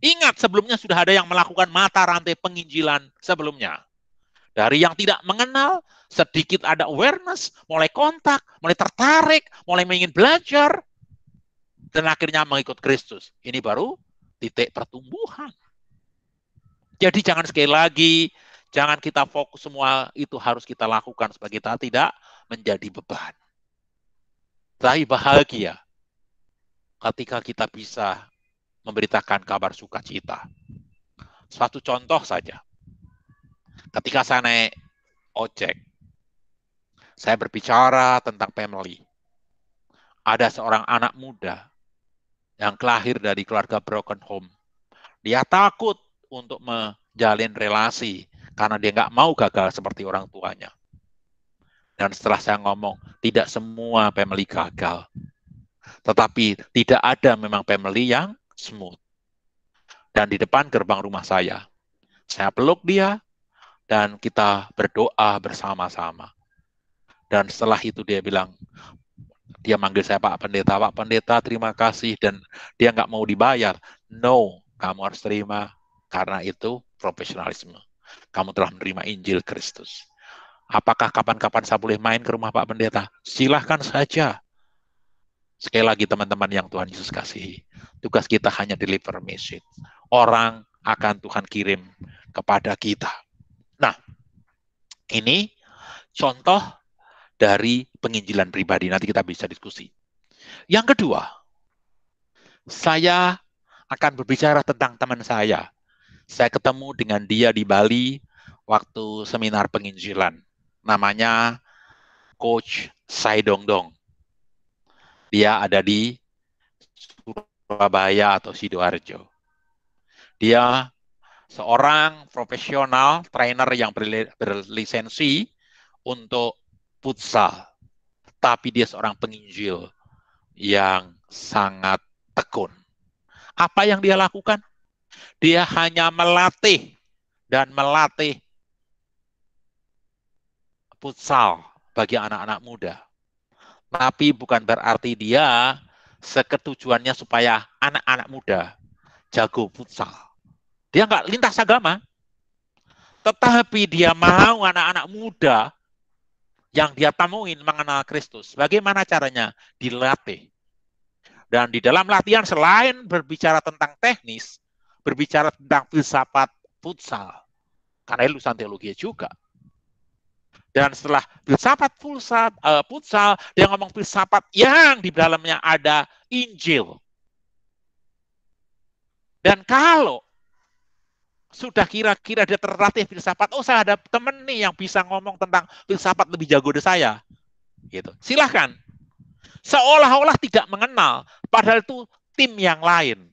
ingat sebelumnya sudah ada yang melakukan mata rantai penginjilan sebelumnya. Dari yang tidak mengenal, sedikit ada awareness, mulai kontak, mulai tertarik, mulai ingin belajar, dan akhirnya mengikut Kristus. Ini baru titik pertumbuhan. Jadi jangan sekali lagi, jangan kita fokus semua itu harus kita lakukan supaya kita tidak menjadi beban. Tapi bahagia ketika kita bisa memberitakan kabar sukacita. Suatu contoh saja. Ketika saya naik ojek, saya berbicara tentang family. Ada seorang anak muda yang kelahir dari keluarga broken home. Dia takut untuk menjalin relasi karena dia nggak mau gagal seperti orang tuanya. Dan setelah saya ngomong, tidak semua family gagal. Tetapi tidak ada memang family yang smooth. Dan di depan gerbang rumah saya, saya peluk dia, dan kita berdoa bersama-sama. Dan setelah itu dia bilang, dia manggil saya Pak Pendeta, Pak Pendeta terima kasih, dan dia nggak mau dibayar. No, kamu harus terima, karena itu profesionalisme. Kamu telah menerima Injil Kristus. Apakah kapan-kapan saya boleh main ke rumah Pak Pendeta? Silahkan saja. Sekali lagi teman-teman yang Tuhan Yesus kasihi, tugas kita hanya deliver message. Orang akan Tuhan kirim kepada kita. Nah, ini contoh dari penginjilan pribadi. Nanti kita bisa diskusi. Yang kedua, saya akan berbicara tentang teman saya. Saya ketemu dengan dia di Bali waktu seminar penginjilan. Namanya Coach Sai Dong. Dia ada di Surabaya atau Sidoarjo. Dia seorang profesional trainer yang berlisensi untuk futsal. Tapi dia seorang penginjil yang sangat tekun. Apa yang dia lakukan? Dia hanya melatih dan melatih futsal bagi anak-anak muda. Tapi bukan berarti dia seketujuannya supaya anak-anak muda jago futsal. Dia nggak lintas agama. Tetapi dia mau anak-anak muda yang dia temuin mengenal Kristus. Bagaimana caranya? Dilatih. Dan di dalam latihan selain berbicara tentang teknis, berbicara tentang filsafat futsal. Karena lulusan teologi juga. Dan setelah filsafat futsal, uh, eh, futsal dia ngomong filsafat yang di dalamnya ada Injil. Dan kalau sudah kira-kira dia terlatih filsafat, oh saya ada temen nih yang bisa ngomong tentang filsafat lebih jago dari saya. Gitu. Silahkan. Seolah-olah tidak mengenal, padahal itu tim yang lain.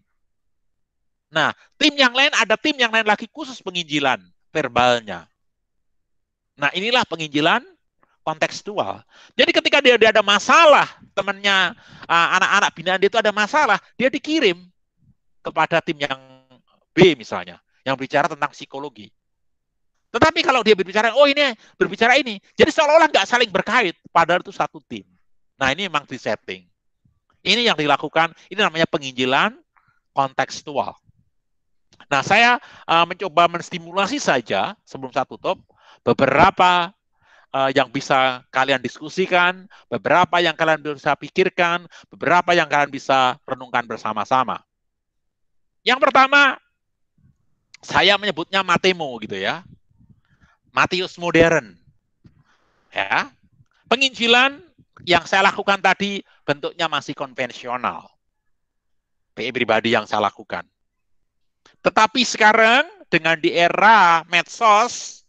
Nah, tim yang lain ada tim yang lain lagi khusus penginjilan verbalnya. Nah inilah penginjilan kontekstual. Jadi ketika dia, dia ada masalah, temannya ah, anak-anak binaan dia itu ada masalah, dia dikirim kepada tim yang B misalnya, yang bicara tentang psikologi. Tetapi kalau dia berbicara, oh ini berbicara ini, jadi seolah-olah nggak saling berkait, padahal itu satu tim. Nah ini memang di setting. Ini yang dilakukan, ini namanya penginjilan kontekstual. Nah saya uh, mencoba menstimulasi saja sebelum saya tutup beberapa uh, yang bisa kalian diskusikan, beberapa yang kalian bisa pikirkan, beberapa yang kalian bisa renungkan bersama-sama. Yang pertama, saya menyebutnya Matemo gitu ya. Matius modern. Ya. Penginjilan yang saya lakukan tadi bentuknya masih konvensional. PE pribadi yang saya lakukan. Tetapi sekarang dengan di era medsos,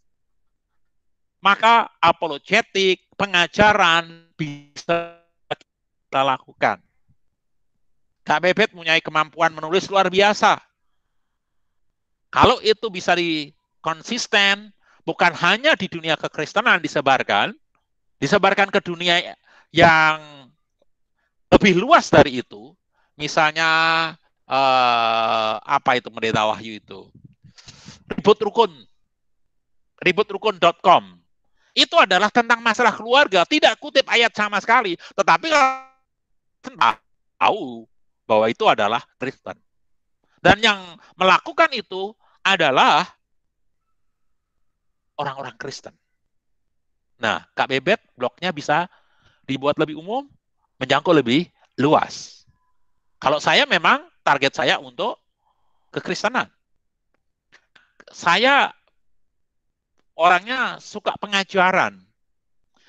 maka apologetik, pengajaran bisa kita lakukan. Kak Bebet punya kemampuan menulis luar biasa. Kalau itu bisa dikonsisten, bukan hanya di dunia kekristenan disebarkan, disebarkan ke dunia yang lebih luas dari itu, misalnya eh, apa itu mendeta Wahyu itu, ribut rukun, ributrukun.com, itu adalah tentang masalah keluarga, tidak kutip ayat sama sekali. Tetapi tahu bahwa itu adalah Kristen. Dan yang melakukan itu adalah orang-orang Kristen. Nah, Kak Bebet blognya bisa dibuat lebih umum, menjangkau lebih luas. Kalau saya memang target saya untuk kekristenan. Saya orangnya suka pengajaran.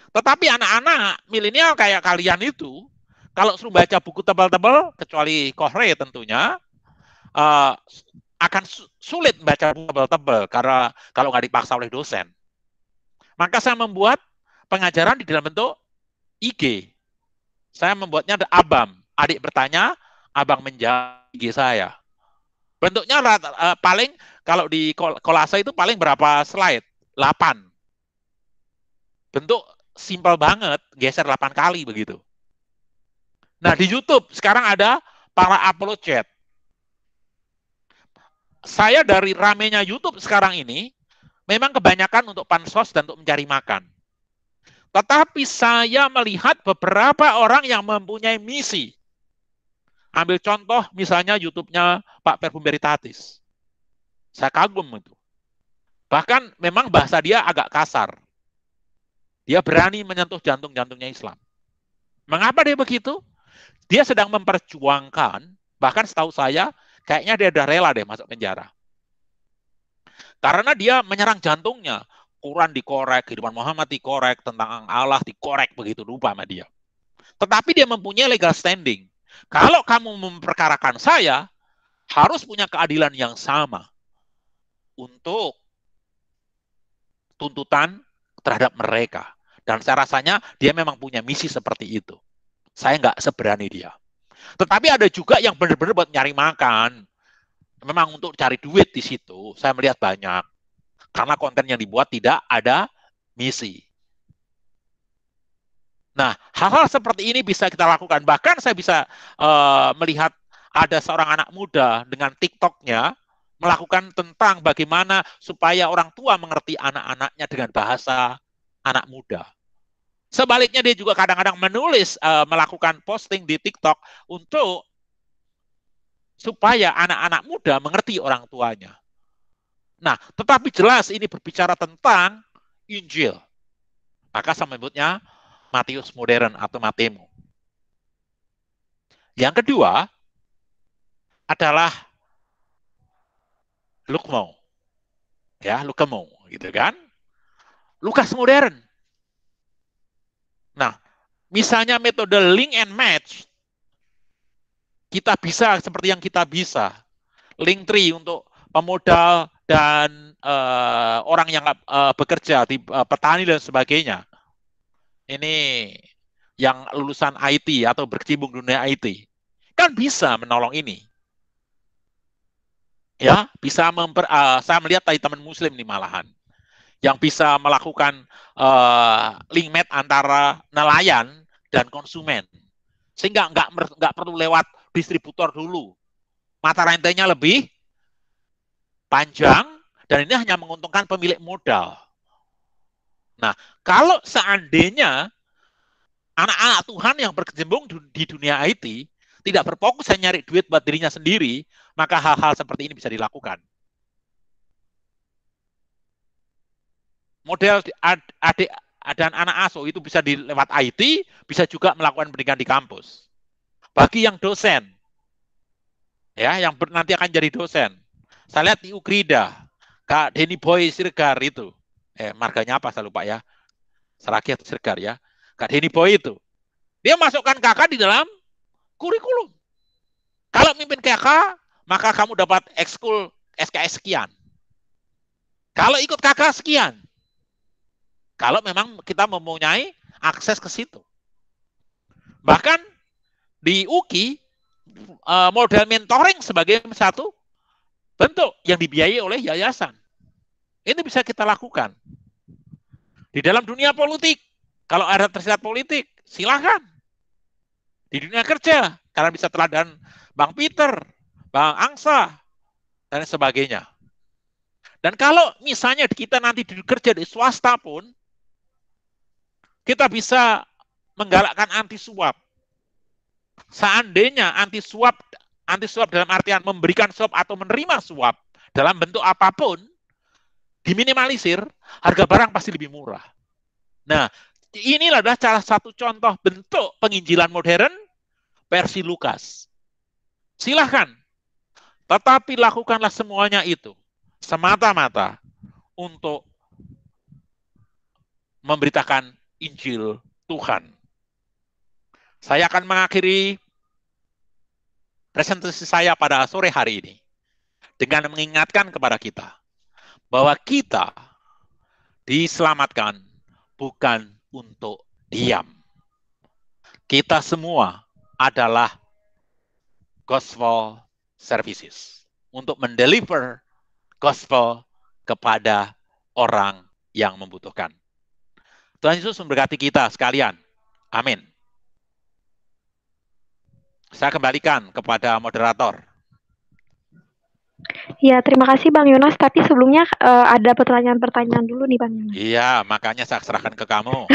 Tetapi anak-anak milenial kayak kalian itu, kalau suruh baca buku tebal-tebal, kecuali kohre tentunya, uh, akan sulit baca buku tebal-tebal karena kalau nggak dipaksa oleh dosen. Maka saya membuat pengajaran di dalam bentuk IG. Saya membuatnya ada abam. Adik bertanya, abang menjawab IG saya. Bentuknya uh, paling kalau di kolase itu paling berapa slide? 8. Bentuk simpel banget, geser 8 kali begitu. Nah, di YouTube sekarang ada para upload chat. Saya dari ramenya YouTube sekarang ini, memang kebanyakan untuk pansos dan untuk mencari makan. Tetapi saya melihat beberapa orang yang mempunyai misi. Ambil contoh misalnya YouTube-nya Pak Perfumberi Beritatis Saya kagum itu. Bahkan memang bahasa dia agak kasar. Dia berani menyentuh jantung-jantungnya Islam. Mengapa dia begitu? Dia sedang memperjuangkan, bahkan setahu saya, kayaknya dia udah rela deh masuk penjara. Karena dia menyerang jantungnya. Quran dikorek, kehidupan Muhammad dikorek, tentang Allah dikorek begitu lupa sama dia. Tetapi dia mempunyai legal standing. Kalau kamu memperkarakan saya, harus punya keadilan yang sama untuk tuntutan terhadap mereka. Dan saya rasanya dia memang punya misi seperti itu. Saya nggak seberani dia. Tetapi ada juga yang benar-benar buat nyari makan. Memang untuk cari duit di situ, saya melihat banyak. Karena konten yang dibuat tidak ada misi. Nah, hal-hal seperti ini bisa kita lakukan. Bahkan saya bisa uh, melihat ada seorang anak muda dengan TikToknya melakukan tentang bagaimana supaya orang tua mengerti anak-anaknya dengan bahasa anak muda. Sebaliknya dia juga kadang-kadang menulis uh, melakukan posting di TikTok untuk supaya anak-anak muda mengerti orang tuanya. Nah, tetapi jelas ini berbicara tentang Injil. Maka sama menyebutnya Matius modern atau Matemu. Yang kedua adalah Lukmau. Ya, Lukmau gitu kan. Lukas modern. Nah, misalnya metode link and match, kita bisa seperti yang kita bisa. Link tree untuk pemodal dan uh, orang yang uh, bekerja, di, uh, petani dan sebagainya. Ini yang lulusan IT atau berkecimpung dunia IT. Kan bisa menolong ini ya bisa memper uh, saya melihat tadi teman muslim nih malahan yang bisa melakukan uh, link med antara nelayan dan konsumen sehingga nggak nggak perlu lewat distributor dulu mata rantainya lebih panjang dan ini hanya menguntungkan pemilik modal nah kalau seandainya anak-anak Tuhan yang berkecimpung di dunia IT tidak berfokus hanya nyari duit buat dirinya sendiri maka hal-hal seperti ini bisa dilakukan. Model adik dan anak asuh itu bisa dilewat IT, bisa juga melakukan pendidikan di kampus. Bagi yang dosen, ya, yang nanti akan jadi dosen. Saya lihat di Ugrida, Kak Denny Boy Sirgar itu, eh, marganya apa saya lupa ya, Seraki Sirgar ya, Kak Denny Boy itu, dia masukkan kakak di dalam kurikulum. Kalau mimpin kakak, maka kamu dapat ekskul SKS sekian. Kalau ikut kakak sekian. Kalau memang kita mempunyai akses ke situ. Bahkan di UKI eh, model mentoring sebagai satu bentuk yang dibiayai oleh yayasan. Ini bisa kita lakukan. Di dalam dunia politik, kalau ada terserat politik, silakan. Di dunia kerja, karena bisa teladan Bang Peter, Bang Angsa, dan sebagainya. Dan kalau misalnya kita nanti kerja di swasta pun, kita bisa menggalakkan anti suap. Seandainya anti suap anti suap dalam artian memberikan suap atau menerima suap dalam bentuk apapun diminimalisir, harga barang pasti lebih murah. Nah, inilah adalah salah satu contoh bentuk penginjilan modern versi Lukas. Silahkan tetapi lakukanlah semuanya itu semata-mata untuk memberitakan Injil Tuhan. Saya akan mengakhiri presentasi saya pada sore hari ini dengan mengingatkan kepada kita bahwa kita diselamatkan bukan untuk diam. Kita semua adalah gospel services untuk mendeliver gospel kepada orang yang membutuhkan. Tuhan Yesus memberkati kita sekalian. Amin. Saya kembalikan kepada moderator. Ya, terima kasih Bang Yunus. Tapi sebelumnya uh, ada pertanyaan-pertanyaan dulu nih Bang Yunus. Iya, makanya saya serahkan ke kamu.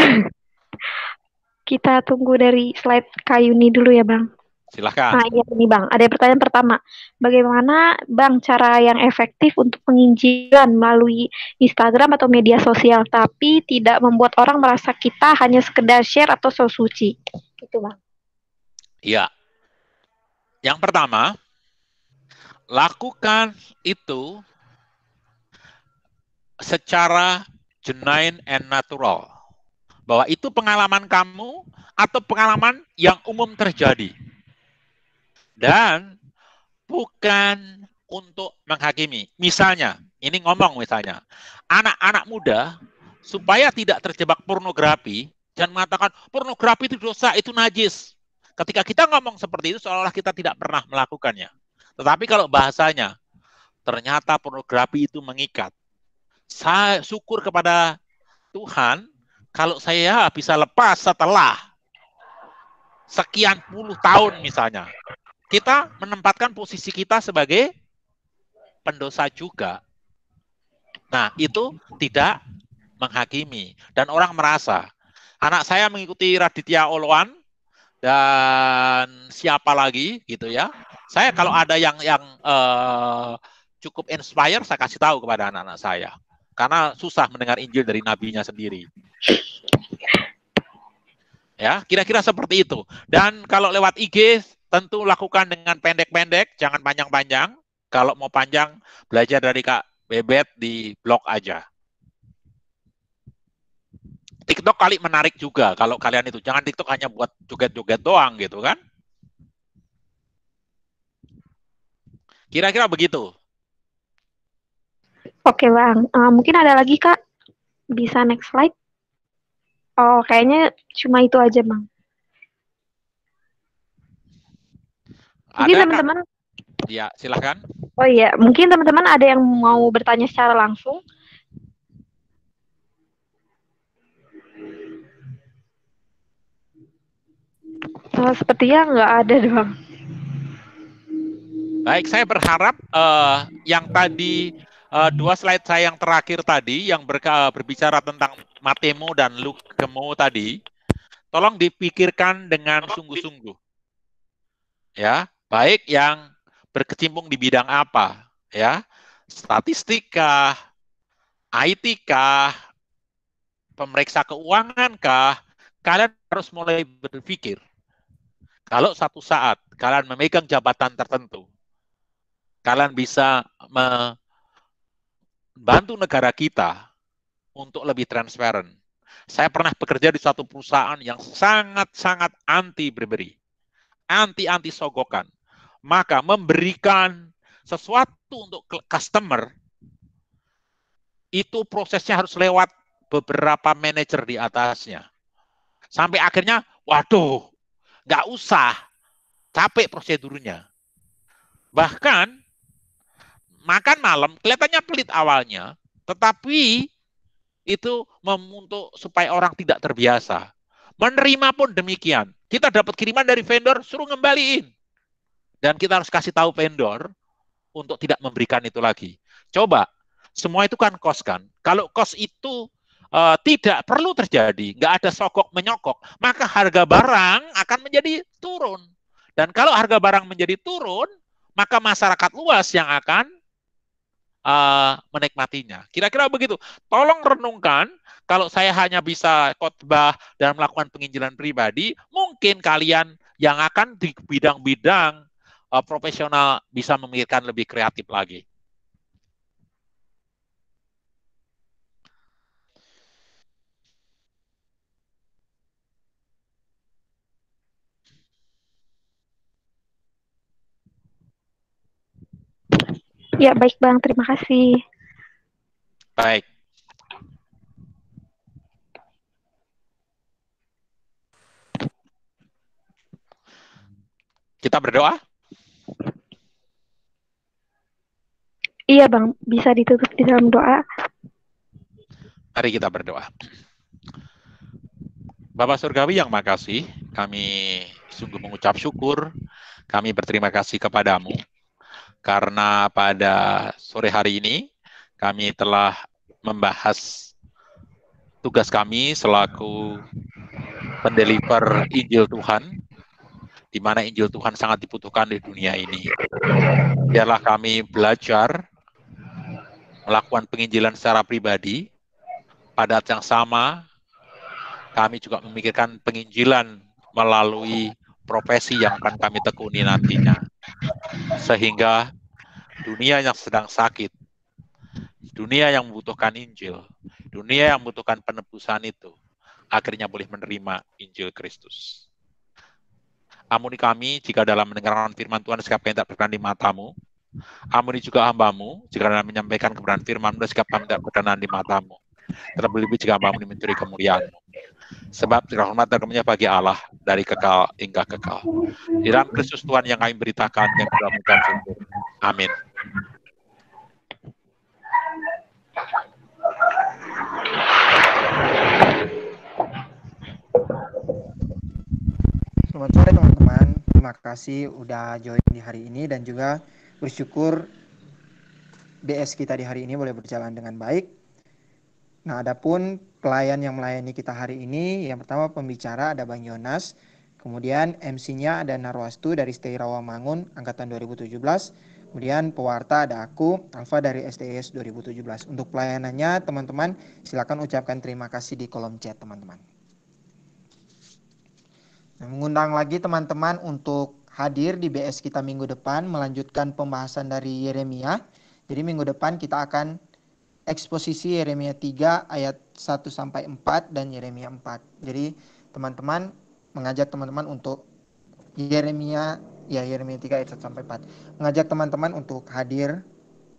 (laughs) Kita tunggu dari slide kayu ini dulu ya Bang. Silahkan. Nah, iya ini Bang. Ada pertanyaan pertama. Bagaimana Bang cara yang efektif untuk penginjilan melalui Instagram atau media sosial tapi tidak membuat orang merasa kita hanya sekedar share atau so suci? Itu Bang. Iya. Yang pertama, lakukan itu secara genuine and natural. Bahwa itu pengalaman kamu atau pengalaman yang umum terjadi dan bukan untuk menghakimi. Misalnya, ini ngomong misalnya, anak-anak muda supaya tidak terjebak pornografi dan mengatakan pornografi itu dosa, itu najis. Ketika kita ngomong seperti itu seolah olah kita tidak pernah melakukannya. Tetapi kalau bahasanya ternyata pornografi itu mengikat. Saya syukur kepada Tuhan kalau saya bisa lepas setelah sekian puluh tahun misalnya kita menempatkan posisi kita sebagai pendosa juga. Nah, itu tidak menghakimi dan orang merasa anak saya mengikuti Raditya Oloan dan siapa lagi gitu ya. Saya kalau hmm. ada yang yang uh, cukup inspire saya kasih tahu kepada anak-anak saya karena susah mendengar Injil dari nabinya sendiri. Ya, kira-kira seperti itu. Dan kalau lewat IG tentu lakukan dengan pendek-pendek, jangan panjang-panjang. Kalau mau panjang, belajar dari Kak Bebet di blog aja. TikTok kali menarik juga kalau kalian itu. Jangan TikTok hanya buat joget-joget doang gitu kan. Kira-kira begitu. Oke Bang, uh, mungkin ada lagi Kak? Bisa next slide? Oh, kayaknya cuma itu aja Bang. Mungkin teman-teman Ya, silahkan. Oh iya, mungkin teman-teman ada yang mau bertanya secara langsung. Oh, sepertinya nggak ada, bang. Baik, saya berharap uh, yang tadi uh, dua slide saya yang terakhir tadi yang berka, eh, berbicara tentang Matemo dan Lukemo tadi, tolong dipikirkan dengan sungguh-sungguh. Ya, baik yang berkecimpung di bidang apa, ya, statistika, IT kah, pemeriksa keuangan kah, kalian harus mulai berpikir kalau satu saat kalian memegang jabatan tertentu, kalian bisa membantu negara kita untuk lebih transparan. Saya pernah bekerja di satu perusahaan yang sangat-sangat anti berberi anti-anti sogokan. Maka memberikan sesuatu untuk customer itu prosesnya harus lewat beberapa manajer di atasnya. Sampai akhirnya, waduh, nggak usah capek prosedurnya. Bahkan makan malam kelihatannya pelit awalnya, tetapi itu memuntuk supaya orang tidak terbiasa. Menerima pun demikian. Kita dapat kiriman dari vendor, suruh ngembaliin. Dan kita harus kasih tahu vendor untuk tidak memberikan itu lagi. Coba, semua itu kan kos kan. Kalau kos itu uh, tidak perlu terjadi, nggak ada sokok menyokok, maka harga barang akan menjadi turun. Dan kalau harga barang menjadi turun, maka masyarakat luas yang akan uh, menikmatinya. Kira-kira begitu. Tolong renungkan, kalau saya hanya bisa khotbah dan melakukan penginjilan pribadi, mungkin kalian yang akan di bidang-bidang uh, profesional bisa memikirkan lebih kreatif lagi. Ya, baik Bang. Terima kasih. Baik. Kita berdoa? Iya Bang, bisa ditutup di dalam doa. Mari kita berdoa. Bapak Surgawi yang makasih, kami sungguh mengucap syukur, kami berterima kasih kepadamu karena pada sore hari ini kami telah membahas tugas kami selaku pendeliver Injil Tuhan, di mana Injil Tuhan sangat dibutuhkan di dunia ini. Biarlah kami belajar melakukan penginjilan secara pribadi, pada saat yang sama kami juga memikirkan penginjilan melalui profesi yang akan kami tekuni nantinya sehingga dunia yang sedang sakit, dunia yang membutuhkan Injil, dunia yang membutuhkan penebusan itu, akhirnya boleh menerima Injil Kristus. Amuni kami jika dalam mendengarkan firman Tuhan sikap yang tak berkenan di matamu. Amuni juga hambamu jika dalam menyampaikan kebenaran firman sikap yang tak berkenan di matamu terlebih jika mau mencuri kemuliaan. Sebab segala hormat dan kemuliaan bagi Allah dari kekal hingga kekal. Di dalam Kristus Tuhan yang kami beritakan yang melakukan sungguh. Amin. Selamat sore teman-teman. Terima kasih udah join di hari ini dan juga bersyukur DS kita di hari ini boleh berjalan dengan baik Nah, adapun pelayan yang melayani kita hari ini, yang pertama pembicara ada Bang Yonas, kemudian MC-nya ada Narwastu dari STI Rawamangun angkatan 2017, kemudian pewarta ada aku, Alfa dari STS 2017. Untuk pelayanannya, teman-teman silakan ucapkan terima kasih di kolom chat, teman-teman. Nah, mengundang lagi teman-teman untuk hadir di BS kita minggu depan melanjutkan pembahasan dari Yeremia. Jadi minggu depan kita akan eksposisi Yeremia 3 ayat 1 sampai 4 dan Yeremia 4. Jadi teman-teman mengajak teman-teman untuk Yeremia ya Yeremia 3 ayat 1 sampai 4. Mengajak teman-teman untuk hadir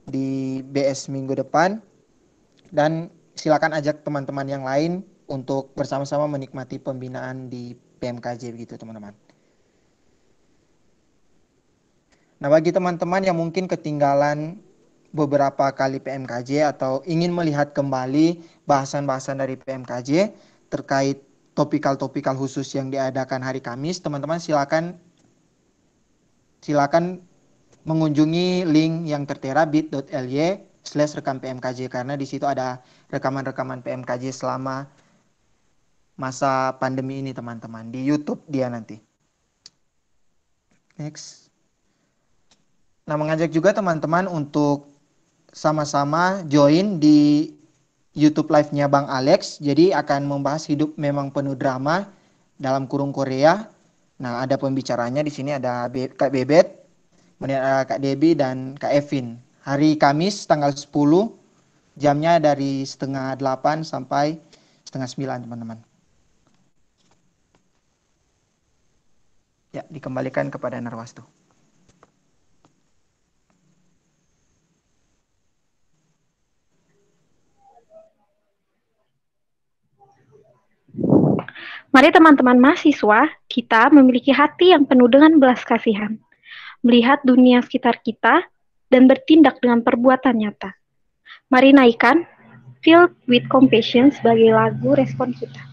di BS minggu depan dan silakan ajak teman-teman yang lain untuk bersama-sama menikmati pembinaan di PMKJ begitu teman-teman. Nah, bagi teman-teman yang mungkin ketinggalan beberapa kali PMKJ atau ingin melihat kembali bahasan-bahasan dari PMKJ terkait topikal-topikal khusus yang diadakan hari Kamis, teman-teman silakan silakan mengunjungi link yang tertera bit.ly slash rekam PMKJ karena di situ ada rekaman-rekaman PMKJ selama masa pandemi ini teman-teman di YouTube dia nanti. Next. Nah, mengajak juga teman-teman untuk sama-sama join di YouTube live-nya Bang Alex. Jadi akan membahas hidup memang penuh drama dalam kurung Korea. Nah, ada pembicaranya di sini ada Be Kak Bebet, kemudian ada Kak Debi dan Kak Evin. Hari Kamis tanggal 10 jamnya dari setengah 8 sampai setengah 9, teman-teman. Ya, dikembalikan kepada Narwastu. Mari teman-teman mahasiswa, kita memiliki hati yang penuh dengan belas kasihan, melihat dunia sekitar kita, dan bertindak dengan perbuatan nyata. Mari naikkan Filled with Compassion sebagai lagu respon kita.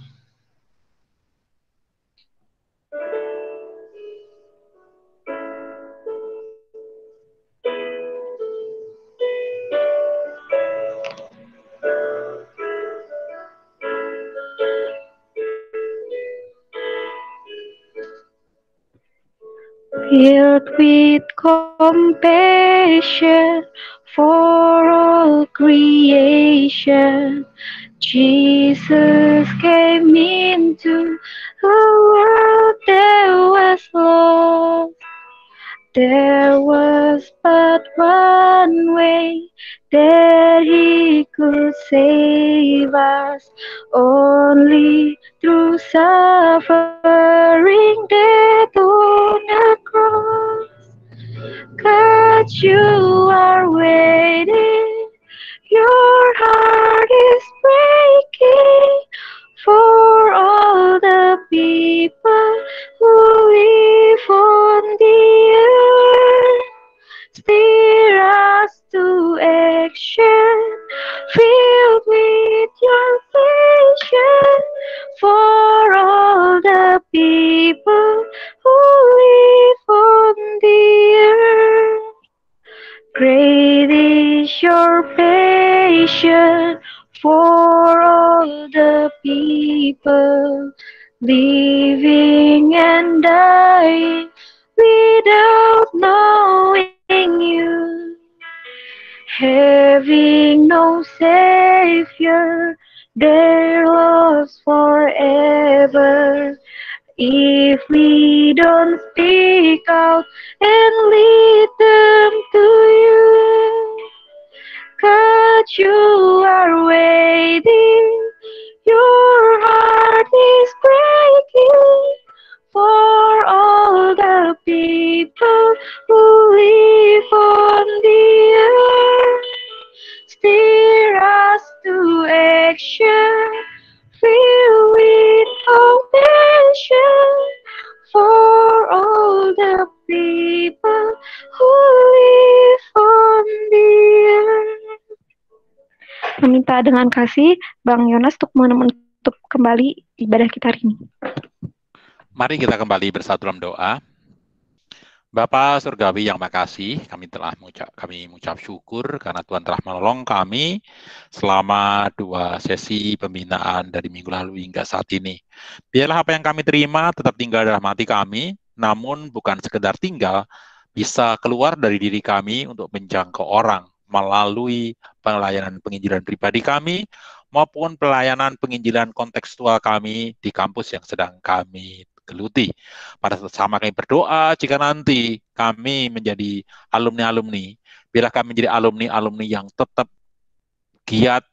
filled with compassion for all creation. Jesus came into a world that was lost. There was but one way that He could save us, only Meminta dengan kasih Bang Yonas untuk menutup kembali ibadah kita hari ini. Mari kita kembali bersatu dalam doa. Bapak Surgawi yang makasih, kami telah mengucap, kami mengucap syukur karena Tuhan telah menolong kami selama dua sesi pembinaan dari minggu lalu hingga saat ini. Biarlah apa yang kami terima tetap tinggal dalam hati kami, namun bukan sekedar tinggal, bisa keluar dari diri kami untuk menjangkau orang melalui pelayanan penginjilan pribadi kami maupun pelayanan penginjilan kontekstual kami di kampus yang sedang kami geluti. Pada sama kami berdoa jika nanti kami menjadi alumni-alumni, bila kami menjadi alumni-alumni yang tetap giat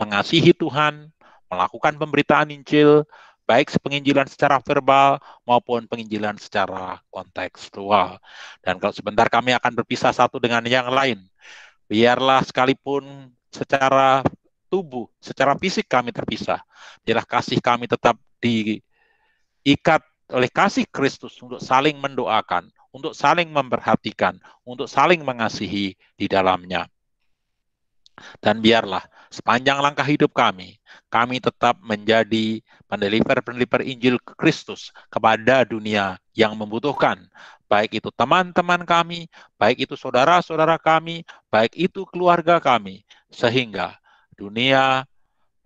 mengasihi Tuhan, melakukan pemberitaan Injil, baik penginjilan secara verbal maupun penginjilan secara kontekstual. Dan kalau sebentar kami akan berpisah satu dengan yang lain. Biarlah sekalipun secara tubuh, secara fisik kami terpisah. Biarlah kasih kami tetap diikat oleh kasih Kristus untuk saling mendoakan, untuk saling memperhatikan, untuk saling mengasihi di dalamnya. Dan biarlah Sepanjang langkah hidup kami, kami tetap menjadi pendeliver-pendeliver Injil Kristus kepada dunia yang membutuhkan, baik itu teman-teman kami, baik itu saudara-saudara kami, baik itu keluarga kami, sehingga dunia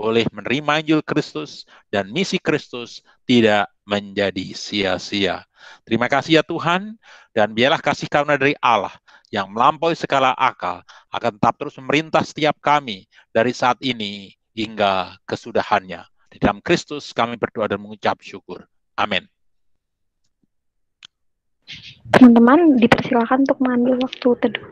boleh menerima Injil Kristus dan misi Kristus tidak menjadi sia-sia. Terima kasih ya Tuhan, dan biarlah kasih karunia dari Allah, yang melampaui segala akal akan tetap terus memerintah setiap kami dari saat ini hingga kesudahannya. Di dalam Kristus kami berdoa dan mengucap syukur. Amin. Teman-teman dipersilakan untuk mengambil waktu teduh.